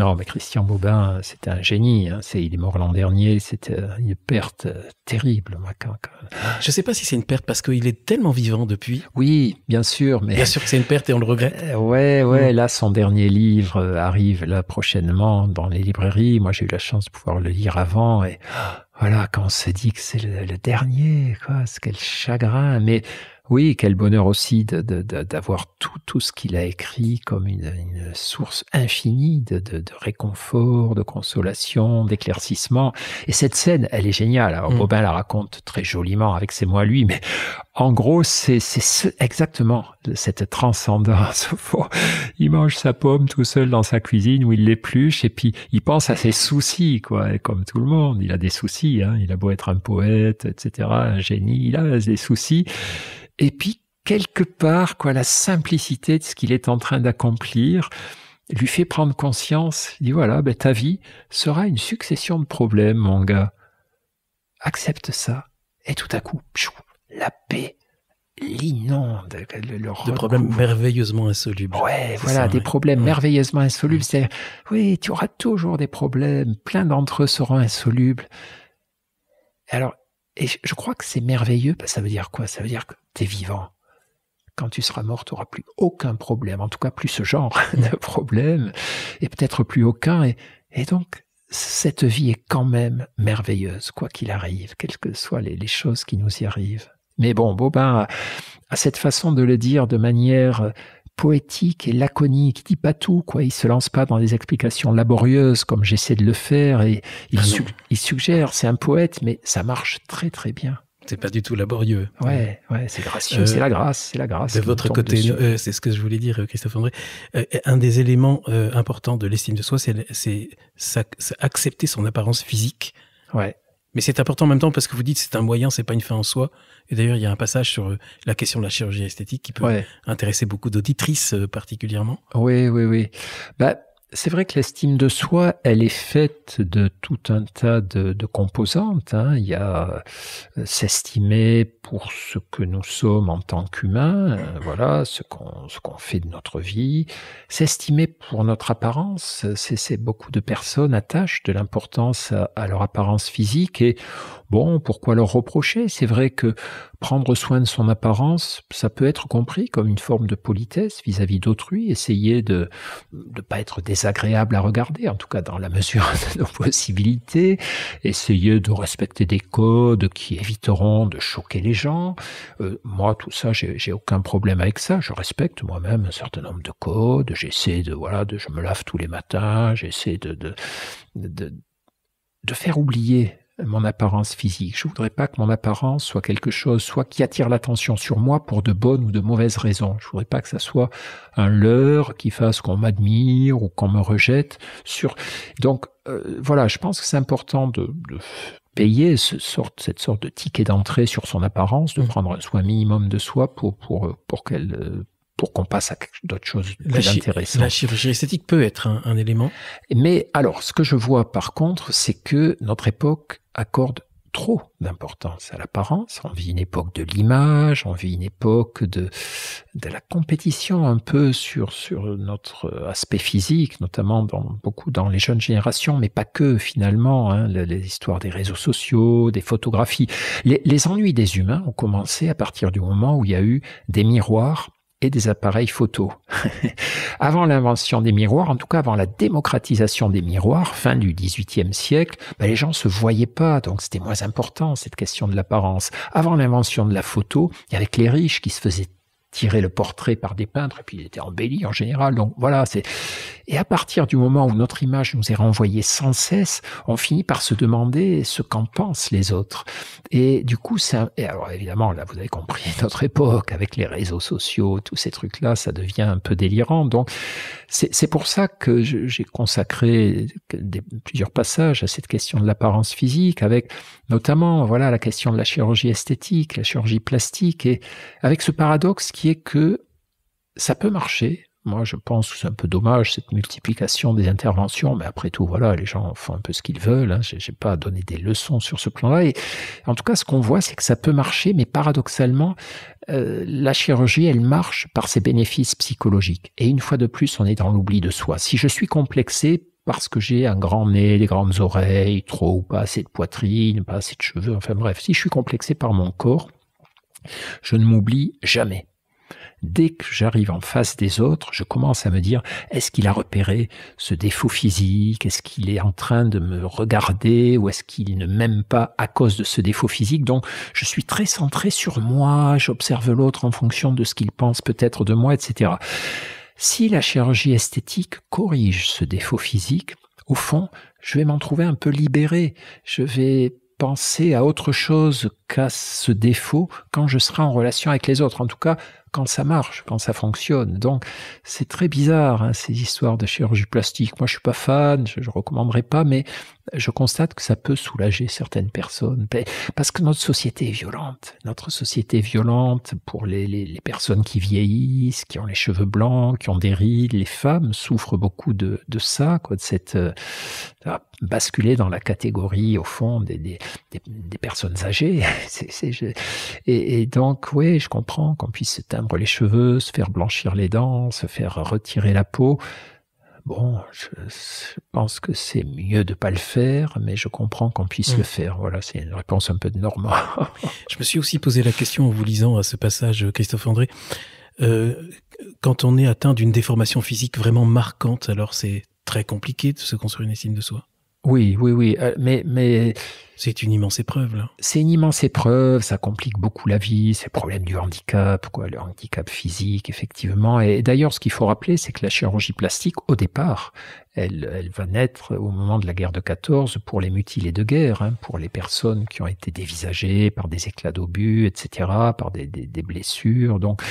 non, mais Christian Bobin, c'est un génie. Hein. C'est, il est mort l'an dernier. C'était euh, une perte euh, terrible. Moi, Je ne sais pas si c'est une perte parce qu'il est tellement vivant depuis. Oui, bien sûr. Mais... Bien sûr que c'est une perte et on le regrette. Euh, ouais, ouais. Mm. Là, son dernier livre arrive là prochainement dans les librairies. Moi, j'ai eu la chance de pouvoir le lire avant. Et voilà, quand on se dit que c'est le, dernier, quoi, quel chagrin. Mais oui, quel bonheur aussi d'avoir tout, tout ce qu'il a écrit comme une, source infinie de, de, réconfort, de consolation, d'éclaircissement. Et cette scène, elle est géniale. Alors, Bobin mm. la raconte très joliment avec ses mots lui, mais en gros, c'est ce, exactement cette transcendance. (laughs) Il mange sa pomme tout seul dans sa cuisine où il l'épluche et puis il pense à ses soucis, quoi. comme tout le monde, il a des soucis. Hein. Il a beau être un poète, etc., un génie, il a des soucis et puis quelque part, quoi, la simplicité de ce qu'il est en train d'accomplir lui fait prendre conscience, il dit voilà, ben, ta vie sera une succession de problèmes, mon gars. Accepte ça. Et tout à coup, la paix l'inonde, Des problèmes merveilleusement insolubles. Ouais, voilà, des problèmes merveilleusement insolubles. C'est, oui, tu auras toujours des problèmes, plein d'entre eux seront insolubles. Alors, et je crois que c'est merveilleux, parce que ça veut dire quoi Ça veut dire que tu es vivant. Quand tu seras mort, tu n'auras plus aucun problème, en tout cas plus ce genre (laughs) de problème, et peut-être plus aucun. Et, donc, cette vie est quand même merveilleuse, quoi qu'il arrive, quelles que soient les, choses qui nous y arrivent. Mais bon, Bobin à a cette façon de le dire de manière poétique et laconique. Il dit pas tout, quoi. Il se lance pas dans des explications laborieuses comme j'essaie de le faire et il, ah il suggère. C'est un poète, mais ça marche très très bien. C'est pas du tout laborieux. Ouais, euh, ouais, c'est gracieux, c'est la euh, grâce, c'est la grâce. De votre côté, euh, c'est ce que je voulais dire, Christophe André. un des éléments importants de l'estime de soi, c'est accepter son apparence physique. Ouais. Mais c'est important en même temps parce que vous dites c'est un moyen, c'est pas une fin en soi. Et d'ailleurs, il y a un passage sur euh, la question de la chirurgie esthétique qui peut intéresser beaucoup d'auditrices euh, particulièrement. Oui, oui, oui. Bah, c'est vrai que l'estime de soi, elle est faite de tout un tas de, composantes. Hein. Il y a euh, s'estimer pour ce que nous sommes en tant qu'humains, euh, voilà, ce qu'on fait de notre vie, s'estimer pour notre apparence. C'est beaucoup de personnes attachent de l'importance à, à leur apparence physique et bon, pourquoi leur reprocher C'est vrai que Prendre soin de son apparence, ça peut être compris comme une forme de politesse vis-à-vis d'autrui, essayer de ne pas être désagréable à regarder, en tout cas dans la (laughs) mesure de nos possibilités, essayer de respecter des codes qui éviteront de choquer les gens. Euh, moi, tout ça, j'ai, j'ai aucun problème avec ça. Je respecte moi-même un certain nombre de codes. J'essaie de, voilà, je me lave tous les matins, j'essaie de de faire oublier mon apparence physique. Je voudrais pas que mon apparence soit quelque chose, soit qui attire l'attention sur moi pour de bonnes ou de mauvaises raisons. Je voudrais pas que ça soit un leurre qui fasse qu'on m'admire ou qu'on me rejette. Sur donc euh, voilà, je pense que c'est important de, payer ce sorte, cette sorte de ticket d'entrée sur son apparence, de mmh. prendre un soin minimum de soi pour pour pour qu'elle euh, pour qu'on passe à d'autres choses plus intéressantes. La chirurgie esthétique peut être un, élément. Mais alors, ce que je vois par contre, c'est que notre époque accorde trop d'importance à l'apparence. On vit une époque de l'image, on vit une époque de, de la compétition un peu sur, sur notre aspect physique, notamment dans, beaucoup dans les jeunes générations, mais pas que finalement. Hein, les, histoires des réseaux sociaux, des photographies. Les, les ennuis des humains ont commencé à partir du moment où il y a eu des miroirs et des appareils photos. (laughs) avant l'invention des miroirs, en tout cas avant la démocratisation des miroirs, fin du XVIIIe siècle, ben, les gens se voyaient pas, donc c'était moins important cette question de l'apparence. Avant l'invention de la photo, il y avait que les riches qui se faisaient tirer le portrait par des peintres, et puis il était embelli en général. Donc voilà, c'est. Et à partir du moment où notre image nous est renvoyée sans cesse, on finit par se demander ce qu'en pensent les autres. Et du coup, ça. Et alors évidemment, là, vous avez compris (laughs) notre époque avec les réseaux sociaux, tous ces trucs-là, ça devient un peu délirant. Donc c'est pour ça que j'ai consacré des, plusieurs passages à cette question de l'apparence physique, avec notamment voilà la question de la chirurgie esthétique, la chirurgie plastique, et avec ce paradoxe qui que ça peut marcher. Moi, je pense que c'est un peu dommage cette multiplication des interventions, mais après tout, voilà, les gens font un peu ce qu'ils veulent. Hein. Je n'ai pas à donner des leçons sur ce plan-là. Et en tout cas, ce qu'on voit, c'est que ça peut marcher, mais paradoxalement, euh, la chirurgie, elle marche par ses bénéfices psychologiques. Et une fois de plus, on est dans l'oubli de soi. Si je suis complexé parce que j'ai un grand nez, des grandes oreilles, trop ou pas assez de poitrine, pas assez de cheveux, enfin bref, si je suis complexé par mon corps, je ne m'oublie jamais dès que j'arrive en face des autres, je commence à me dire, est-ce qu'il a repéré ce défaut physique Est-ce qu'il est en train de me regarder Ou est-ce qu'il ne m'aime pas à cause de ce défaut physique Donc, je suis très centré sur moi, j'observe l'autre en fonction de ce qu'il pense peut-être de moi, etc. Si la chirurgie esthétique corrige ce défaut physique, au fond, je vais m'en trouver un peu libéré. Je vais penser à autre chose qu'à ce défaut quand je serai en relation avec les autres. En tout cas, quand ça marche, quand ça fonctionne. Donc, c'est très bizarre, hein, ces histoires de chirurgie plastique. Moi, je suis pas fan, je, ne recommanderais pas, mais je constate que ça peut soulager certaines personnes. Parce que notre société est violente. Notre société est violente pour les, les, personnes qui vieillissent, qui ont les cheveux blancs, qui ont des rides. Les femmes souffrent beaucoup de, de ça, quoi, de cette euh, ah, basculer dans la catégorie, au fond, des, des, des, personnes âgées. (laughs) et, donc, oui, je comprends qu'on puisse se teindre les cheveux, se faire blanchir les dents, se faire retirer la peau bon, je, pense que c'est mieux de pas le faire, mais je comprends qu'on puisse mm. le faire. Voilà, c'est une réponse un peu de Normand. (laughs) je me suis aussi posé la question en vous lisant à ce passage, euh, Christophe André. Euh, quand on est atteint d'une déformation physique vraiment marquante, alors c'est très compliqué de se construire une estime de soi. Oui, oui, oui. Euh, mais, mais c'est une immense épreuve, C'est une immense épreuve, ça complique beaucoup la vie, c'est le problème du handicap, quoi, le handicap physique, effectivement. Et d'ailleurs, ce qu'il faut rappeler, c'est que la chirurgie plastique, au départ, elle, elle, va naître au moment de la guerre de 14 pour les mutilés de guerre, hein, pour les personnes qui ont été dévisagées par des éclats d'obus, etc., par des, des, blessures. Donc,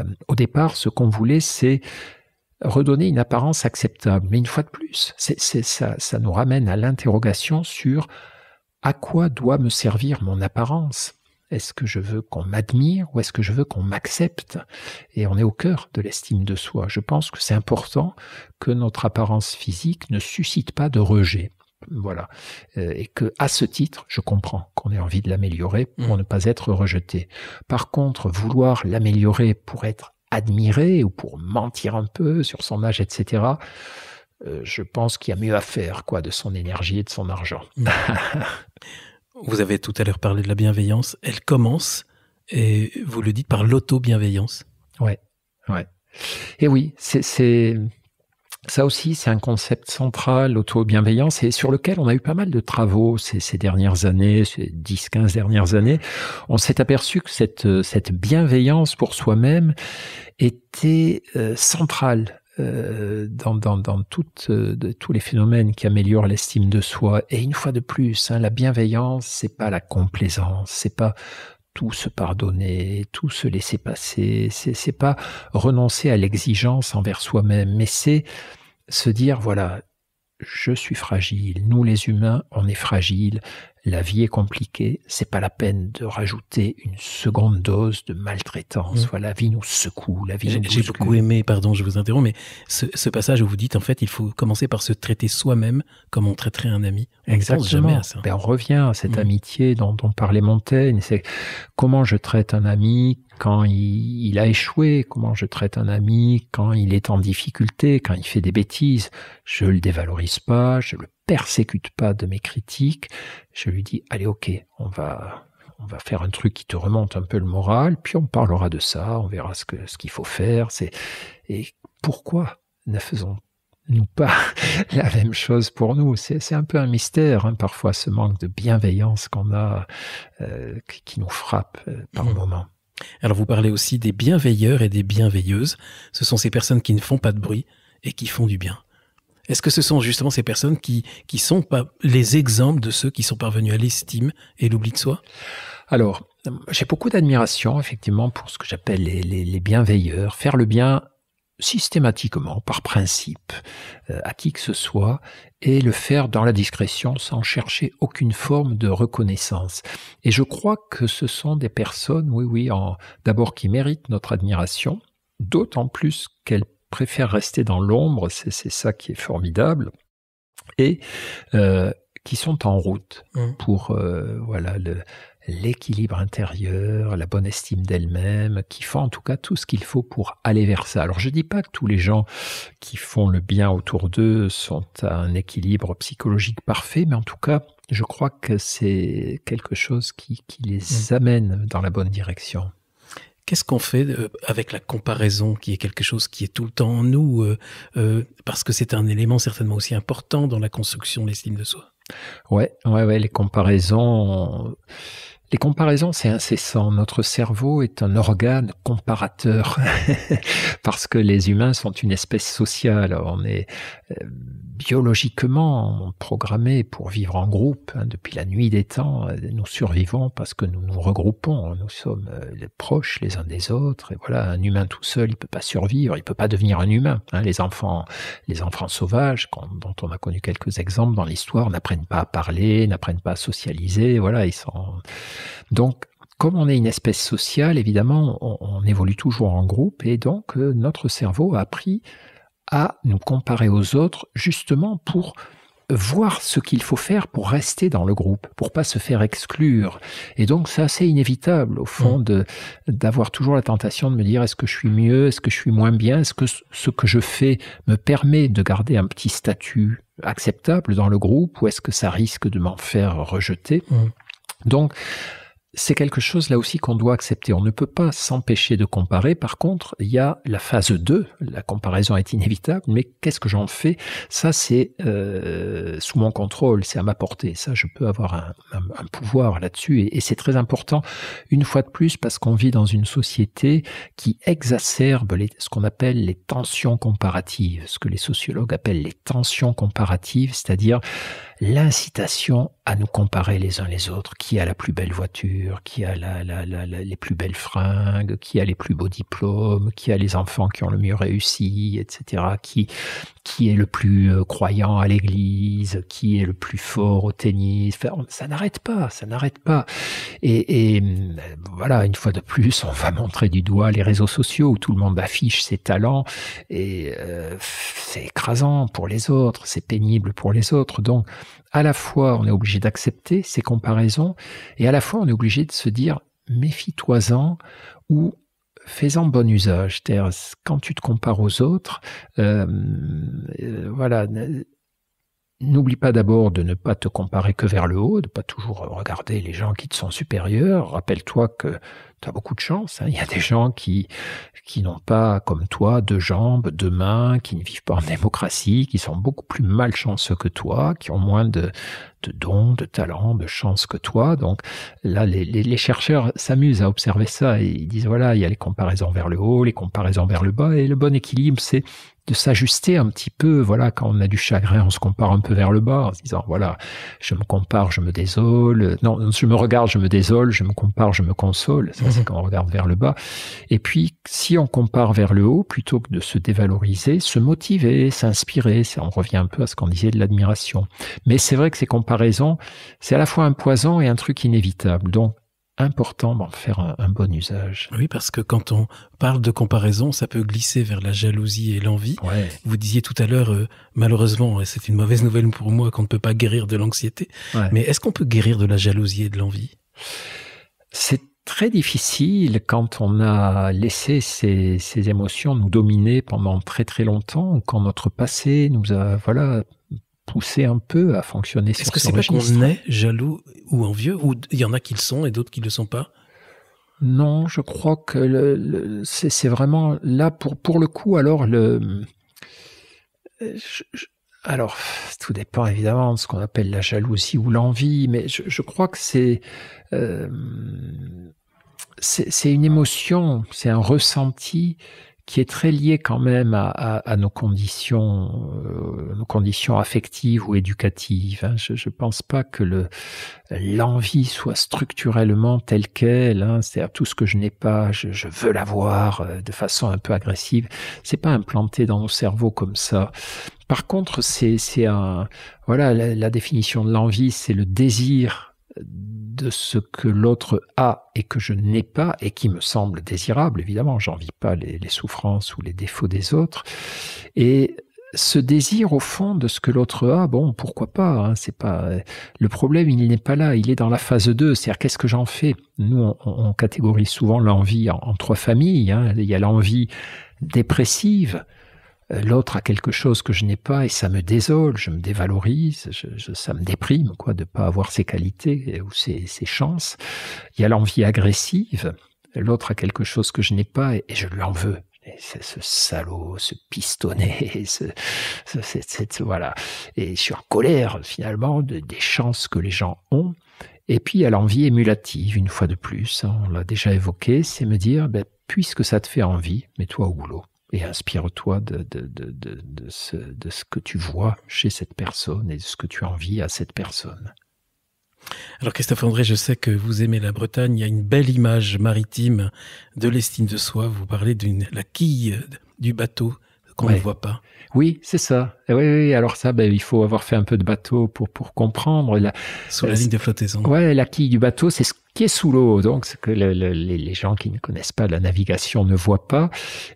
euh, au départ, ce qu'on voulait, c'est redonner une apparence acceptable. Mais une fois de plus, c'est, ça, ça nous ramène à l'interrogation sur à quoi doit me servir mon apparence Est-ce que je veux qu'on m'admire ou est-ce que je veux qu'on m'accepte Et on est au cœur de l'estime de soi. Je pense que c'est important que notre apparence physique ne suscite pas de rejet. Voilà. Euh, et que, à ce titre, je comprends qu'on ait envie de l'améliorer pour mmh. ne pas être rejeté. Par contre, vouloir l'améliorer pour être admirer ou pour mentir un peu sur son âge, etc. Euh, je pense qu'il y a mieux à faire quoi de son énergie et de son argent. (laughs) vous avez tout à l'heure parlé de la bienveillance. Elle commence, et vous le dites, par l'auto-bienveillance. Ouais, ouais. Et oui, c'est ça aussi, c'est un concept central, l'auto-bienveillance, et sur lequel on a eu pas mal de travaux ces, dernières années, ces 10-15 dernières années. On s'est aperçu que cette, cette bienveillance pour soi-même était euh, centrale euh, dans, dans, toutes, euh, de, tous les phénomènes qui améliorent l'estime de soi. Et une fois de plus, hein, la bienveillance, c'est pas la complaisance, c'est pas tout se pardonner, tout se laisser passer. C'est pas renoncer à l'exigence envers soi-même, mais c'est se dire voilà, je suis fragile, nous les humains, on est fragile, la vie est compliquée, c'est pas la peine de rajouter une seconde dose de maltraitance. Mm. Voilà, la vie nous secoue, la vie J'ai, beaucoup aimé, pardon, je vous interromps, mais ce, passage où vous dites en fait, il faut commencer par se traiter soi-même comme on traiterait un ami. Exactement. Ben, on revient à cette mm. amitié dont, parlait Montaigne. C'est comment je traite un ami quand il, a échoué, comment je traite un ami quand il est en difficulté, quand il fait des bêtises. Je le dévalorise pas, je le persécute pas de mes critiques. Je lui dis, allez, ok, on va, on va faire un truc qui te remonte un peu le moral, puis on parlera de ça, on verra ce qu'il ce faut faire. C'est et pourquoi ne faisons-nous pas (laughs) la même chose pour nous C'est un peu un mystère hein, parfois ce manque de bienveillance qu'on a, euh, qui, nous frappe euh, par mmh. moment moments. Alors vous parlez aussi des bienveilleurs et des bienveilleuses. Ce sont ces personnes qui ne font pas de bruit et qui font du bien. Est-ce que ce sont justement ces personnes qui, qui sont les exemples de ceux qui sont parvenus à l'estime et l'oubli de soi Alors, j'ai beaucoup d'admiration, effectivement, pour ce que j'appelle les, les, bienveilleurs. Faire le bien systématiquement, par principe, euh, à qui que ce soit, et le faire dans la discrétion sans chercher aucune forme de reconnaissance. Et je crois que ce sont des personnes, oui, oui, d'abord qui méritent notre admiration, d'autant plus qu'elles préfèrent rester dans l'ombre, c'est ça qui est formidable, et euh, qui sont en route mmh. pour euh, l'équilibre intérieur, la bonne estime d'elle-même, qui font en tout cas tout ce qu'il faut pour aller vers ça. Alors je ne dis pas que tous les gens qui font le bien autour d'eux sont à un équilibre psychologique parfait, mais en tout cas, je crois que c'est quelque chose qui, les mmh. amène dans la bonne direction. Qu'est-ce qu'on fait euh, avec la comparaison, qui est quelque chose qui est tout le temps en nous, euh, euh, parce que c'est un élément certainement aussi important dans la construction de l'estime de soi Ouais, ouais, ouais. Les comparaisons, les comparaisons, c'est incessant. Notre cerveau est un organe comparateur (laughs) parce que les humains sont une espèce sociale. On est biologiquement programmés pour vivre en groupe. Hein, depuis la nuit des temps, euh, nous survivons parce que nous nous regroupons. Nous sommes euh, proches les uns des autres. Et voilà, un humain tout seul, il peut pas survivre, il peut pas devenir un humain. Hein. Les enfants, les enfants sauvages, dont on a connu quelques exemples dans l'histoire, n'apprennent pas à parler, n'apprennent pas à socialiser. Voilà, ils sont donc comme on est une espèce sociale, évidemment, on, évolue toujours en groupe et donc euh, notre cerveau a appris à nous comparer aux autres justement pour voir ce qu'il faut faire pour rester dans le groupe, pour pas se faire exclure. Et donc c'est assez inévitable au fond mm. d'avoir toujours la tentation de me dire est-ce que je suis mieux, est-ce que je suis moins bien, est-ce que ce que je fais me permet de garder un petit statut acceptable dans le groupe ou est-ce que ça risque de m'en faire rejeter. Mm. Donc c'est quelque chose là aussi qu'on doit accepter. On ne peut pas s'empêcher de comparer. Par contre, il y a la phase 2, la comparaison est inévitable, mais qu'est-ce que j'en fais Ça, c'est euh, sous mon contrôle, c'est à ma portée. Ça, je peux avoir un, pouvoir là-dessus. Et, c'est très important, une fois de plus, parce qu'on vit dans une société qui exacerbe ce qu'on appelle les tensions comparatives, ce que les sociologues appellent les tensions comparatives, c'est-à-dire l'incitation à nous comparer les uns les autres. Qui a la plus belle voiture, qui a la, la, les plus belles fringues, qui a les plus beaux diplômes, qui a les enfants qui ont le mieux réussi, etc. Qui, qui est le plus euh, croyant à l'église, qui est le plus fort au tennis. ça n'arrête pas, ça n'arrête pas. Et, euh, voilà, une fois de plus, on va montrer du doigt les réseaux sociaux où tout le monde affiche ses talents et euh, c'est écrasant pour les autres, c'est pénible pour les autres. Donc, à la fois, on est obligé d'accepter ces comparaisons et à la fois, on est obligé de se dire méfie-toi-en ou fais-en bon usage. Quand tu te compares aux autres, euh, euh, voilà, N'oublie pas d'abord de ne pas te comparer que vers le haut, de pas toujours regarder les gens qui te sont supérieurs. Rappelle-toi que tu as beaucoup de chance. Hein. Il y a des gens qui, qui n'ont pas, comme toi, deux jambes, deux mains, qui ne vivent pas en démocratie, qui sont beaucoup plus malchanceux que toi, qui ont moins de, dons, de talents, de chances que toi. Donc là, les, les chercheurs s'amusent à observer ça et ils disent, voilà, il y a les comparaisons vers le haut, les comparaisons vers le bas, et le bon équilibre, c'est de s'ajuster un petit peu. Voilà, quand on a du chagrin, on se compare un peu vers le bas, en se disant voilà, je me compare, je me désole. Non, je me regarde, je me désole. Je me compare, je me console. Ça, c'est (laughs) quand on regarde vers le bas. Et puis, si on compare vers le haut, plutôt que de se dévaloriser, se motiver, s'inspirer. Ça, on revient un peu à ce qu'on disait de l'admiration. Mais c'est vrai que ces comparaisons, c'est à la fois un poison et un truc inévitable. Donc, important d'en faire un, bon usage. Oui, parce que quand on parle de comparaison, ça peut glisser vers la jalousie et l'envie. Vous disiez tout à l'heure, euh, malheureusement, et c'est une mauvaise nouvelle pour moi, qu'on ne peut pas guérir de l'anxiété. Mais est-ce qu'on peut guérir de la jalousie et de l'envie C'est très difficile quand on a laissé ces, ces, émotions nous dominer pendant très très longtemps, quand notre passé nous a voilà pousser un peu à fonctionner Est-ce que c'est pas qu'on est jaloux ou envieux ou il y en a qui le sont et d'autres qui ne le sont pas Non, je crois que c'est vraiment là pour pour le coup alors le euh, alors, tout dépend évidemment de ce qu'on appelle la jalousie ou l'envie, mais je, crois que euh, c'est c'est une émotion, c'est un ressenti qui est très lié quand même à, nos conditions, euh, nos conditions affectives ou éducatives. Hein. Je ne pense pas que le l'envie soit structurellement telle qu'elle. Hein. C'est-à-dire tout ce que je n'ai pas, je, veux l'avoir euh, de façon un peu agressive. C'est pas implanté dans nos cerveaux comme ça. Par contre, c'est un voilà la définition de l'envie, c'est le désir de ce que l'autre a et que je n'ai pas et qui me semble désirable, évidemment, j'en vis pas les, souffrances ou les défauts des autres. Et ce désir au fond de ce que l'autre a, bon, pourquoi pas hein, C'est pas le problème, il n'est pas là, il est dans la phase 2, c'est-à-dire qu'est-ce que j'en fais Nous, on, catégorise souvent l'envie en, trois familles. Hein. Il y a l'envie dépressive, euh, l'autre a quelque chose que je n'ai pas et ça me désole, je me dévalorise, ça me déprime quoi de pas avoir ses qualités euh, ou ses, chances. Il y a l'envie agressive, l'autre a quelque chose que je n'ai pas et, je l'en veux. C'est ce salaud, ce pistonné, (laughs) ce, ce, voilà. Et je suis en colère finalement des chances que les gens ont. Et puis il y a l'envie émulative, une fois de plus, hein, on l'a déjà évoqué, c'est me dire, ben, puisque ça te fait envie, mets-toi au boulot et inspire-toi de, de, de, ce, que tu vois chez cette personne et de ce que tu envies à cette personne. Alors Christophe André, je sais que vous aimez la Bretagne. Il y a une belle image maritime de l'estime de soi. Vous parlez de la quille du bateau qu'on ne voit pas. Oui, c'est ça. Eh oui, alors ça, ben, il faut avoir fait un peu de bateau pour, pour comprendre. La, Sur la euh, ligne de flottaison. Oui, la quille du bateau, c'est ce qui est sous l'eau, donc ce que les gens qui ne connaissent pas la navigation ne voient pas.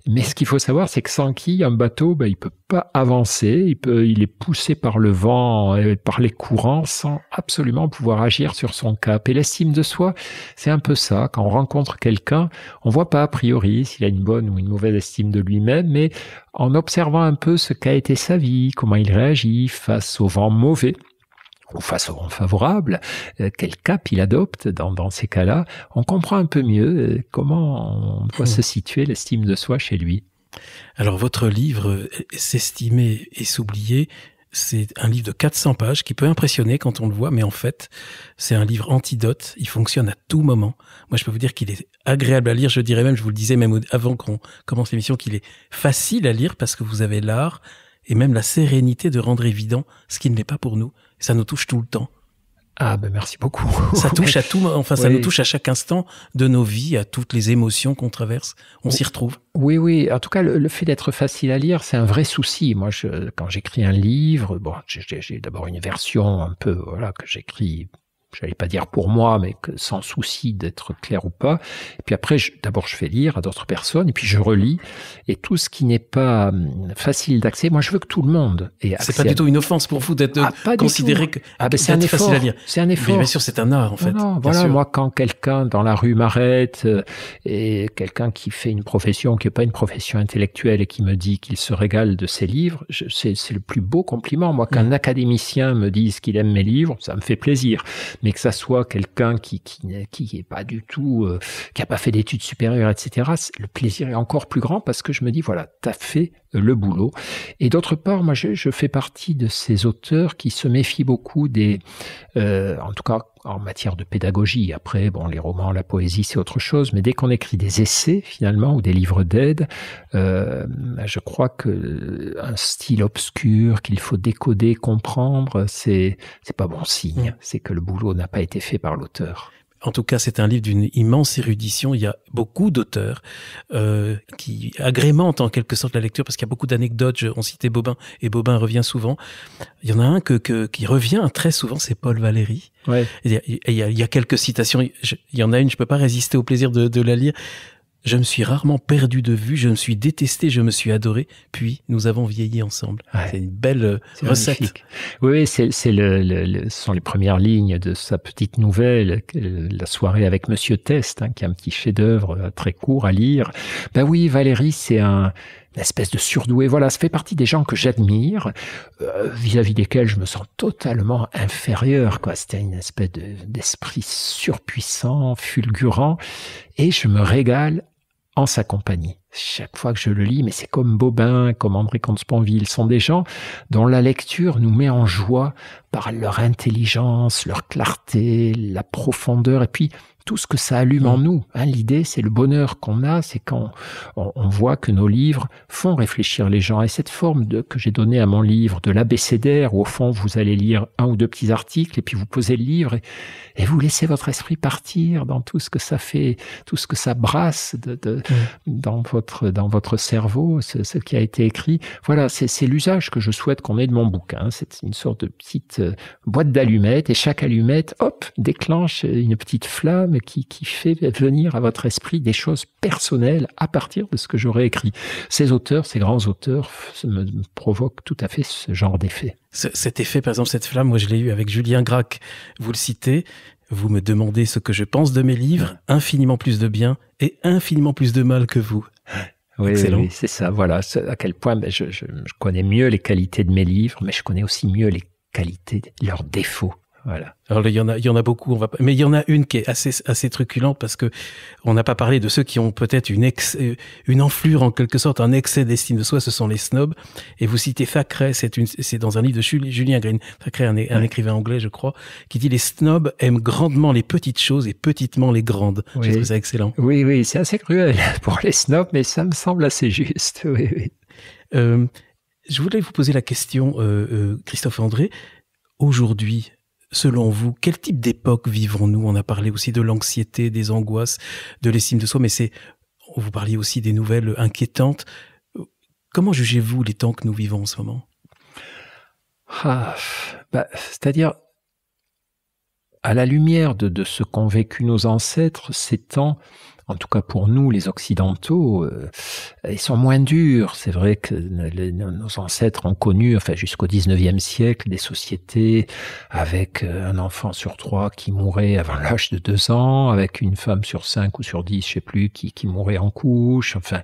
Mais ce qu'il faut savoir, c'est que sans qui un bateau, ben, il peut pas avancer, il, peut, il est poussé par le vent et par les courants sans absolument pouvoir agir sur son cap. Et l'estime de soi, c'est un peu ça. Quand on rencontre quelqu'un, on voit pas a priori s'il a une bonne ou une mauvaise estime de lui-même, mais en observant un peu ce qu'a été sa vie, comment il réagit face au vent mauvais, ou face au favorable, euh, quel cap il adopte dans, ces cas-là, on comprend un peu mieux euh, comment on doit hmm. se situer l'estime de soi chez lui. Alors votre livre, S'estimer et s'oublier, c'est un livre de 400 pages qui peut impressionner quand on le voit, mais en fait, c'est un livre antidote. Il fonctionne à tout moment. Moi, je peux vous dire qu'il est agréable à lire. Je dirais même, je vous le disais même avant qu'on commence l'émission, qu'il est facile à lire parce que vous avez l'art et même la sérénité de rendre évident ce qui ne l'est pas pour nous ça nous touche tout le temps. Ah ben merci beaucoup. ça (laughs) touche à tout, hein. enfin ça nous touche à chaque instant de nos vies, à toutes les émotions qu'on traverse. On s'y retrouve. Oui oui. En tout cas, le, fait d'être facile à lire, c'est un vrai souci. Moi, quand j'écris un livre, bon, j'ai d'abord une version un peu voilà que j'écris j'allais pas dire pour moi, mais que sans souci d'être clair ou pas. Et puis après, d'abord, je fais lire à d'autres personnes, et puis je relis. Et tout ce qui n'est pas hum, facile d'accès, moi, je veux que tout le monde ait accès. C'est pas du tout une offense pour vous d'être ah, considéré que ah, ben, c'est un effort. C'est un effort. Mais bien sûr, c'est un art en fait. voilà, moi, quand quelqu'un dans la rue m'arrête euh, et quelqu'un qui fait une profession qui n'est pas une profession intellectuelle et qui me dit qu'il se régale de ses livres, c'est le plus beau compliment. Moi, qu'un un mmh. académicien me dise qu'il aime mes livres, ça me fait plaisir mais que ça soit quelqu'un qui qui qui est pas du tout, euh, qui a pas fait d'études supérieures, etc. Le plaisir est encore plus grand parce que je me dis voilà, t'as fait le boulot. Et d'autre part, moi, je, fais partie de ces auteurs qui se méfient beaucoup des, euh, en tout cas en matière de pédagogie. Après, bon, les romans, la poésie, c'est autre chose. Mais dès qu'on écrit des essais, finalement, ou des livres d'aide, euh, je crois que euh, un style obscur qu'il faut décoder, comprendre, c'est c'est pas bon signe. Mm. C'est que le boulot n'a pas été fait par l'auteur. En tout cas, c'est un livre d'une immense érudition. Il y a beaucoup d'auteurs euh, qui agrémentent en quelque sorte la lecture parce qu'il y a beaucoup d'anecdotes. On citait Bobin et Bobin revient souvent. Il y en a un que, qui revient très souvent, c'est Paul Valéry. Il, y a, quelques citations. il y en a une, je ne peux pas résister au plaisir de, de la lire. Je me suis rarement perdu de vue, je me suis détesté, je me suis adoré, puis nous avons vieilli ensemble. C'est une belle euh, recette. Oui, c'est, le, le, ce sont les premières lignes de sa petite nouvelle, La soirée avec Monsieur Test, hein, qui est un petit chef-d'œuvre euh, très court à lire. Ben oui, Valérie, c'est un, espèce de surdoué. Voilà, ça fait partie des gens que j'admire, euh, vis-à-vis desquels je me sens totalement inférieur. C'était une espèce d'esprit surpuissant, fulgurant, et je me régale en sa compagnie. Chaque fois que je le lis, mais c'est comme Bobin, comme André comte sont des gens dont la lecture nous met en joie par leur intelligence, leur clarté, la profondeur, et puis tout ce que ça allume en mm. nous. Hein, L'idée, c'est le bonheur qu'on a, c'est quand on, voit que nos livres font réfléchir les gens. Et cette forme de, que j'ai donnée à mon livre, de l'abécédaire, où au fond, vous allez lire un ou deux petits articles, et puis vous posez le livre, et, vous laissez votre esprit partir dans tout ce que ça fait, tout ce que ça brasse de, de, mm. dans, votre, dans votre cerveau, ce, ce qui a été écrit. Voilà, c'est l'usage que je souhaite qu'on ait de mon bouquin. Hein. C'est une sorte de petite euh, boîte d'allumettes, et chaque allumette, hop, déclenche une petite flamme, qui, fait venir à votre esprit des choses personnelles à partir de ce que j'aurais écrit. Ces auteurs, ces grands auteurs me, provoquent tout à fait ce genre d'effet. Cet effet, par exemple, cette flamme, moi je l'ai eu avec Julien Gracq, vous le citez, vous me demandez ce que je pense de mes livres, infiniment plus de bien et infiniment plus de mal que vous. Oui, c'est ça, voilà. À quel point ben, je, connais mieux les qualités de mes livres, mais je connais aussi mieux les qualités, leurs défauts. Alors il y en a, il y en a beaucoup. mais il y en a une qui est assez assez truculente parce que on n'a pas parlé de ceux qui ont peut-être une euh, une enflure en quelque sorte, un excès d'estime de soi. Ce sont les snobs. Et vous citez Thackeray, c'est c'est dans un livre de Julien Green, Thackeray, un, un écrivain anglais, je crois, qui dit les snobs aiment grandement les petites choses et petitement les grandes. je trouve ça excellent. Oui, oui, c'est assez cruel (laughs) pour les snobs, mais ça me semble assez juste. (laughs) Oui, euh, je voulais vous poser la question, euh, Christophe André. Aujourd'hui, selon vous, quel type d'époque vivons-nous On a parlé aussi de l'anxiété, des angoisses, de l'estime de soi, mais c'est, vous parliez aussi des nouvelles inquiétantes. Comment jugez-vous les temps que nous vivons en ce moment ah, bah, C'est-à-dire, à la lumière de, de ce qu'ont vécu nos ancêtres, ces temps en tout cas pour nous les Occidentaux, euh, ils sont moins durs. C'est vrai que nos ancêtres ont connu, enfin jusqu'au 19e siècle, des sociétés avec euh, un enfant sur trois qui mourait avant l'âge de deux ans, avec une femme sur cinq ou sur dix, je sais plus, qui, qui mourait en couche, enfin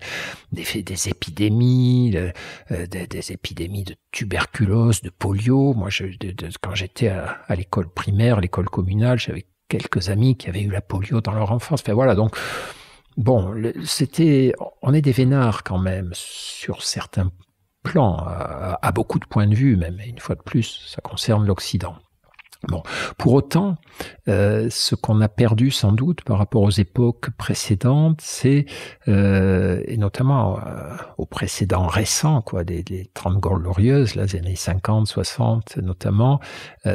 des, des épidémies, euh, des, épidémies de tuberculose, de polio. Moi, je, quand j'étais à, à l'école primaire, l'école communale, j'avais quelques amis qui avaient eu la polio dans leur enfance. Enfin voilà, donc bon, c'était, on est des vénards quand même sur certains plans, à, beaucoup de points de vue même. Et une fois de plus, ça concerne l'Occident. Bon. Pour autant, euh, ce qu'on a perdu sans doute par rapport aux époques précédentes, c'est, euh, et notamment euh, aux précédents récents, quoi, des, des 30 glorieuses, là, les années 50, 60 notamment,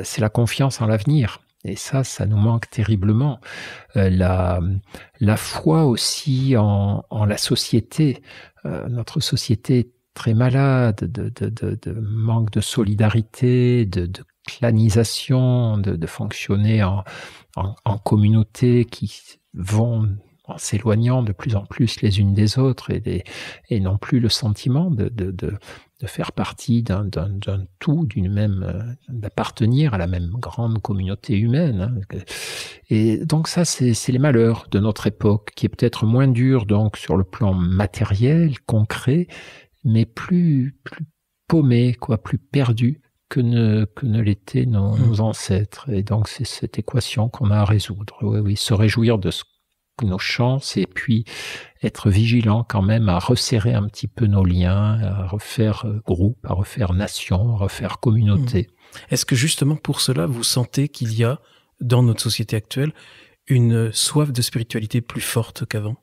c'est la confiance en l'avenir. Et ça, ça nous manque terriblement. Euh, la, foi aussi en, la société. Euh, notre société très malade, de, de, de, manque de solidarité, de, clanisation, de, fonctionner en, en, en communautés qui vont en s'éloignant de plus en plus les unes des autres et, des, et non plus le sentiment de, faire partie d'un tout, d'une même, euh, d'appartenir à la même grande communauté humaine. Hein, et donc ça, c'est les malheurs de notre époque, qui est peut-être moins dur donc sur le plan matériel, concret, mais plus, paumé, quoi, plus perdu que ne, ne l'étaient mmh. nos, ancêtres. Et donc, c'est cette équation qu'on a à résoudre. Oui, oui, se réjouir de ce nos chances et puis être vigilant quand même à resserrer un petit peu nos liens, à refaire euh, groupe, à refaire nation, à refaire communauté. Mmh. Est-ce que justement pour cela, vous sentez qu'il y a dans notre société actuelle une soif de spiritualité plus forte qu'avant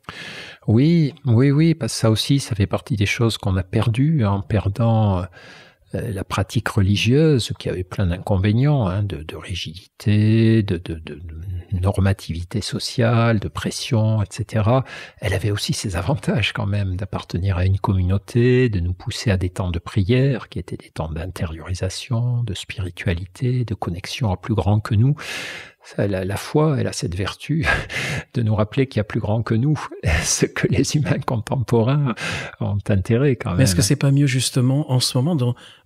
Oui, oui, oui, parce que ça aussi, ça fait partie des choses qu'on a perdues en perdant euh, la pratique religieuse, qui avait plein d'inconvénients, hein, de, rigidité, de, de, normativité sociale, de pression, etc., elle avait aussi ses avantages quand même d'appartenir à une communauté, de nous pousser à des temps de prière, qui étaient des temps d'intériorisation, de spiritualité, de connexion à plus grand que nous la, foi, elle a cette vertu (laughs) de nous rappeler qu'il y a plus grand que nous, (laughs) ce que les humains contemporains ont intérêt quand même. Mais Est-ce que c'est pas mieux justement en ce moment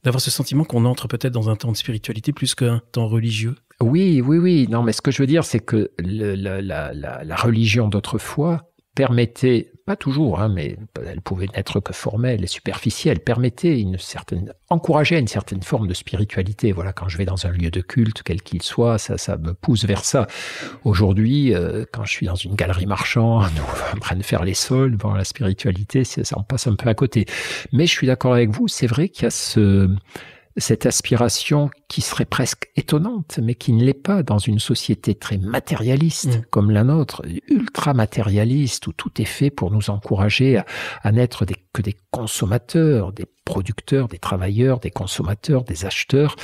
d'avoir ce sentiment qu'on entre peut-être dans un temps de spiritualité plus qu'un temps religieux Oui, oui, oui. Non, mais ce que je veux dire, c'est que la, la religion d'autrefois, permettait, pas toujours, hein, mais elle pouvait n'être que formelle et superficielle, permettait une certaine, encourageait une certaine forme de spiritualité. Voilà, quand je vais dans un lieu de culte, quel qu'il soit, ça, ça me pousse vers ça. Aujourd'hui, euh, quand je suis dans une galerie marchande nous (laughs) en train de faire les sols, devant la spiritualité, ça en passe un peu à côté. Mais je suis d'accord avec vous, c'est vrai qu'il y a ce, cette aspiration qui serait presque étonnante, mais qui ne l'est pas dans une société très matérialiste mm. comme la nôtre, ultra matérialiste, où tout est fait pour nous encourager à, n'être que des consommateurs, des producteurs, des travailleurs, des consommateurs, des acheteurs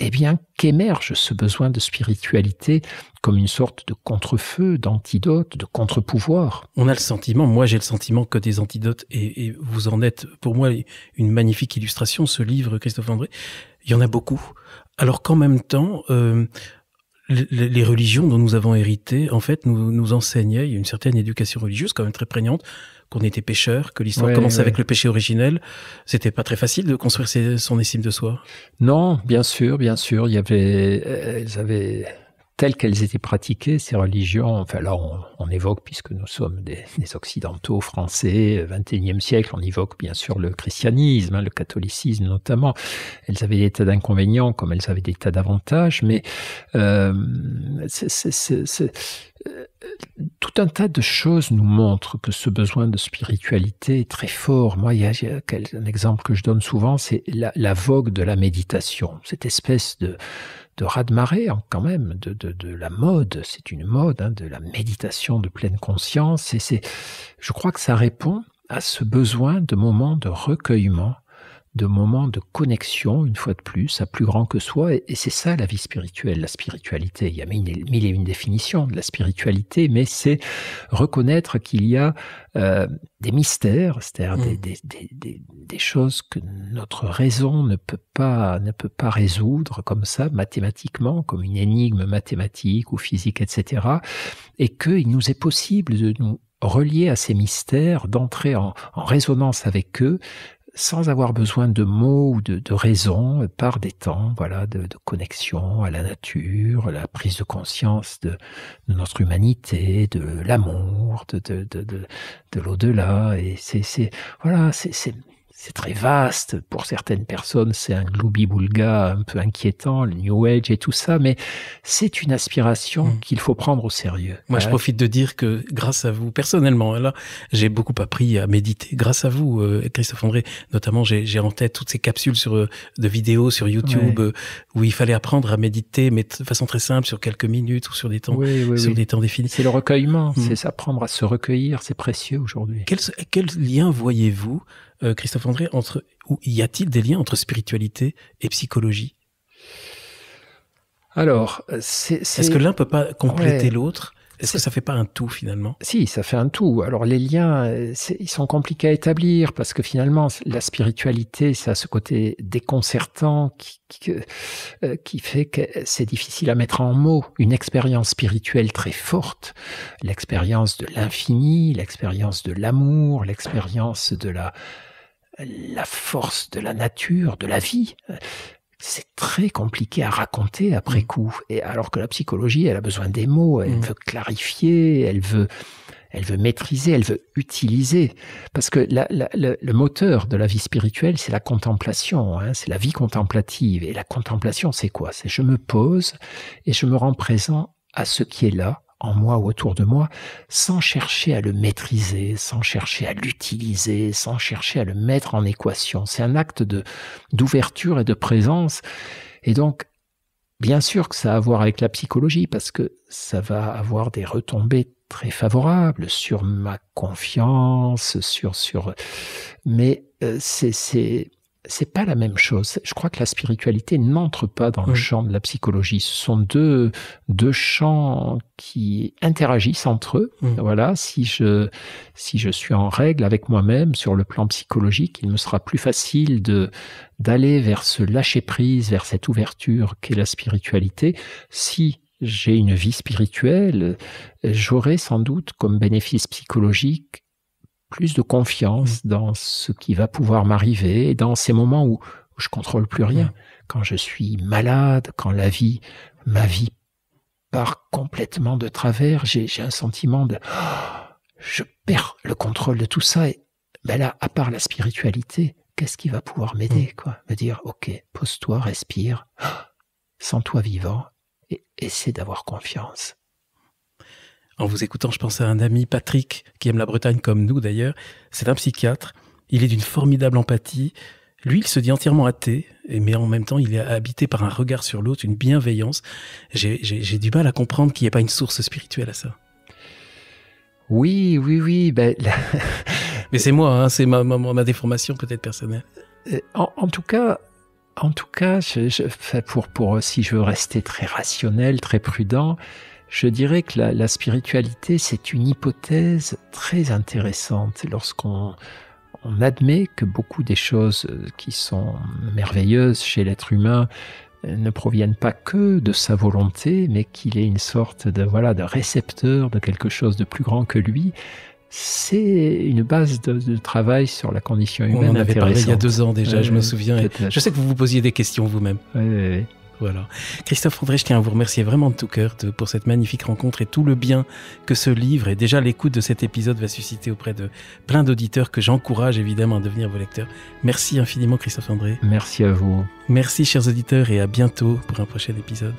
eh bien, qu'émerge ce besoin de spiritualité comme une sorte de contrefeu, d'antidote, de contre-pouvoir. On a le sentiment, moi j'ai le sentiment que des antidotes, et, vous en êtes pour moi une magnifique illustration, ce livre, Christophe André, il y en a beaucoup. Alors qu'en même temps, euh, les, religions dont nous avons hérité, en fait, nous, enseignaient, une certaine éducation religieuse quand même très prégnante, qu'on était pêcheur, que l'histoire commence avec le péché originel. C'était pas très facile de construire son estime de soi. Non, bien sûr, bien sûr. Il y avait, elles euh, avaient telles qu'elles étaient pratiquées, ces religions, enfin là on, évoque, puisque nous sommes des, occidentaux français, 21e siècle, on évoque bien sûr le christianisme, hein, le catholicisme notamment, elles avaient des tas d'inconvénients comme elles avaient des tas d'avantages, mais euh, euh, tout un tas de choses nous montrent que ce besoin de spiritualité est très fort. Moi, il y a, un exemple que je donne souvent, c'est la, la, vogue de la méditation, cette espèce de, de raz-de-marée hein, quand même, de, de, la mode, c'est une mode, hein, de la méditation de pleine conscience, et c'est, je crois que ça répond à ce besoin de moments de recueillement de moments de connexion, une fois de plus, à plus grand que soi. Et c'est ça la vie spirituelle, la spiritualité. Il y a mille et une définitions de la spiritualité, mais c'est reconnaître qu'il y a euh, des mystères, c'est-à-dire mmh. des, choses que notre raison ne peut, pas, ne peut pas résoudre comme ça, mathématiquement, comme une énigme mathématique ou physique, etc. Et qu'il nous est possible de nous relier à ces mystères, d'entrer en, en résonance avec eux sans avoir besoin de mots ou de, de par des temps voilà, de, connexion à la nature, la prise de conscience de, notre humanité, de l'amour, de, de l'au-delà. Et c'est voilà, c'est c'est très vaste. Pour certaines personnes, c'est un gloobie boulga un peu inquiétant, le New Age et tout ça, mais c'est une aspiration hmm. qu'il faut prendre au sérieux. Moi, je hein? profite de dire que grâce à vous, personnellement, là, j'ai beaucoup appris à méditer. Grâce à vous, euh, Christophe André, notamment, j'ai en tête toutes ces capsules sur, euh, de vidéos sur YouTube euh, où il fallait apprendre à méditer, mais de façon très simple, sur quelques minutes ou sur des temps, sur des temps définis. C'est le recueillement, hmm. c'est s'apprendre à se recueillir, c'est précieux aujourd'hui. quel lien voyez-vous euh, Christophe André, entre, ou y a-t-il des liens entre spiritualité et psychologie Alors, c'est, est-ce que l'un peut pas compléter l'autre est-ce que ça fait pas un tout finalement Si, ça fait un tout. Alors les liens, ils sont compliqués à établir parce que finalement la spiritualité, ça a ce côté déconcertant qui, euh, qui fait que c'est difficile à mettre en mots. Une expérience spirituelle très forte, l'expérience de l'infini, l'expérience de l'amour, l'expérience de la la force de la nature, de la vie. Euh, c'est très compliqué à raconter après mm. coup. Et alors que la psychologie, elle a besoin des mots, elle mm. veut clarifier, elle veut, elle veut maîtriser, elle veut utiliser. Parce que le, moteur de la vie spirituelle, c'est la contemplation, hein, c'est la vie contemplative. Et la contemplation, c'est quoi C'est je me pose et je me rends présent à ce qui est là, en moi ou autour de moi, sans chercher à le maîtriser, sans chercher à l'utiliser, sans chercher à le mettre en équation. C'est un acte de d'ouverture et de présence. Et donc, bien sûr que ça a à voir avec la psychologie, parce que ça va avoir des retombées très favorables sur ma confiance, sur sur. Mais euh, c'est c'est pas la même chose. Je crois que la spiritualité n'entre pas dans le champ de la psychologie. Ce sont deux, deux champs qui interagissent entre eux. Voilà. Si je, si je suis en règle avec moi-même sur le plan psychologique, il me sera plus facile de, d'aller vers ce lâcher prise, vers cette ouverture qu'est la spiritualité. Si j'ai une vie spirituelle, j'aurai sans doute comme bénéfice psychologique plus de confiance dans ce qui va pouvoir m'arriver, dans ces moments où, je contrôle plus rien, quand je suis malade, quand la vie, ma vie part complètement de travers, j'ai un sentiment de oh, je perds le contrôle de tout ça. Et ben là, à part la spiritualité, qu'est-ce qui va pouvoir m'aider mm. quoi Me dire ok, pose-toi, respire, oh, sens-toi vivant et essaie d'avoir confiance. En vous écoutant, je pense à un ami, Patrick, qui aime la Bretagne comme nous d'ailleurs. C'est un psychiatre. Il est d'une formidable empathie. Lui, il se dit entièrement athée, mais en même temps, il est habité par un regard sur l'autre, une bienveillance. J'ai du mal à comprendre qu'il n'y ait pas une source spirituelle à ça. Oui, oui, oui. Ben, (laughs) mais c'est moi, hein, c'est ma, ma, ma, déformation peut-être personnelle. Euh, en, tout cas, en tout cas, je, je, pour, pour si je veux rester très rationnel, très prudent, je dirais que la, spiritualité, c'est une hypothèse très intéressante lorsqu'on admet que beaucoup des choses euh, qui sont merveilleuses chez l'être humain euh, ne proviennent pas que de sa volonté, mais qu'il est une sorte de voilà de récepteur de quelque chose de plus grand que lui. C'est une base de, travail sur la condition humaine. On en avait parlé il y a deux ans déjà, je me souviens. je sais que vous vous posiez des questions vous-même. Oui, oui, oui. Voilà. Christophe André, je tiens à vous remercier vraiment de tout cœur pour cette magnifique rencontre et tout le bien que ce livre et déjà l'écoute de cet épisode va susciter auprès de plein d'auditeurs que j'encourage évidemment à devenir vos lecteurs. Merci infiniment Christophe André. Merci à vous. Merci chers auditeurs et à bientôt pour un prochain épisode.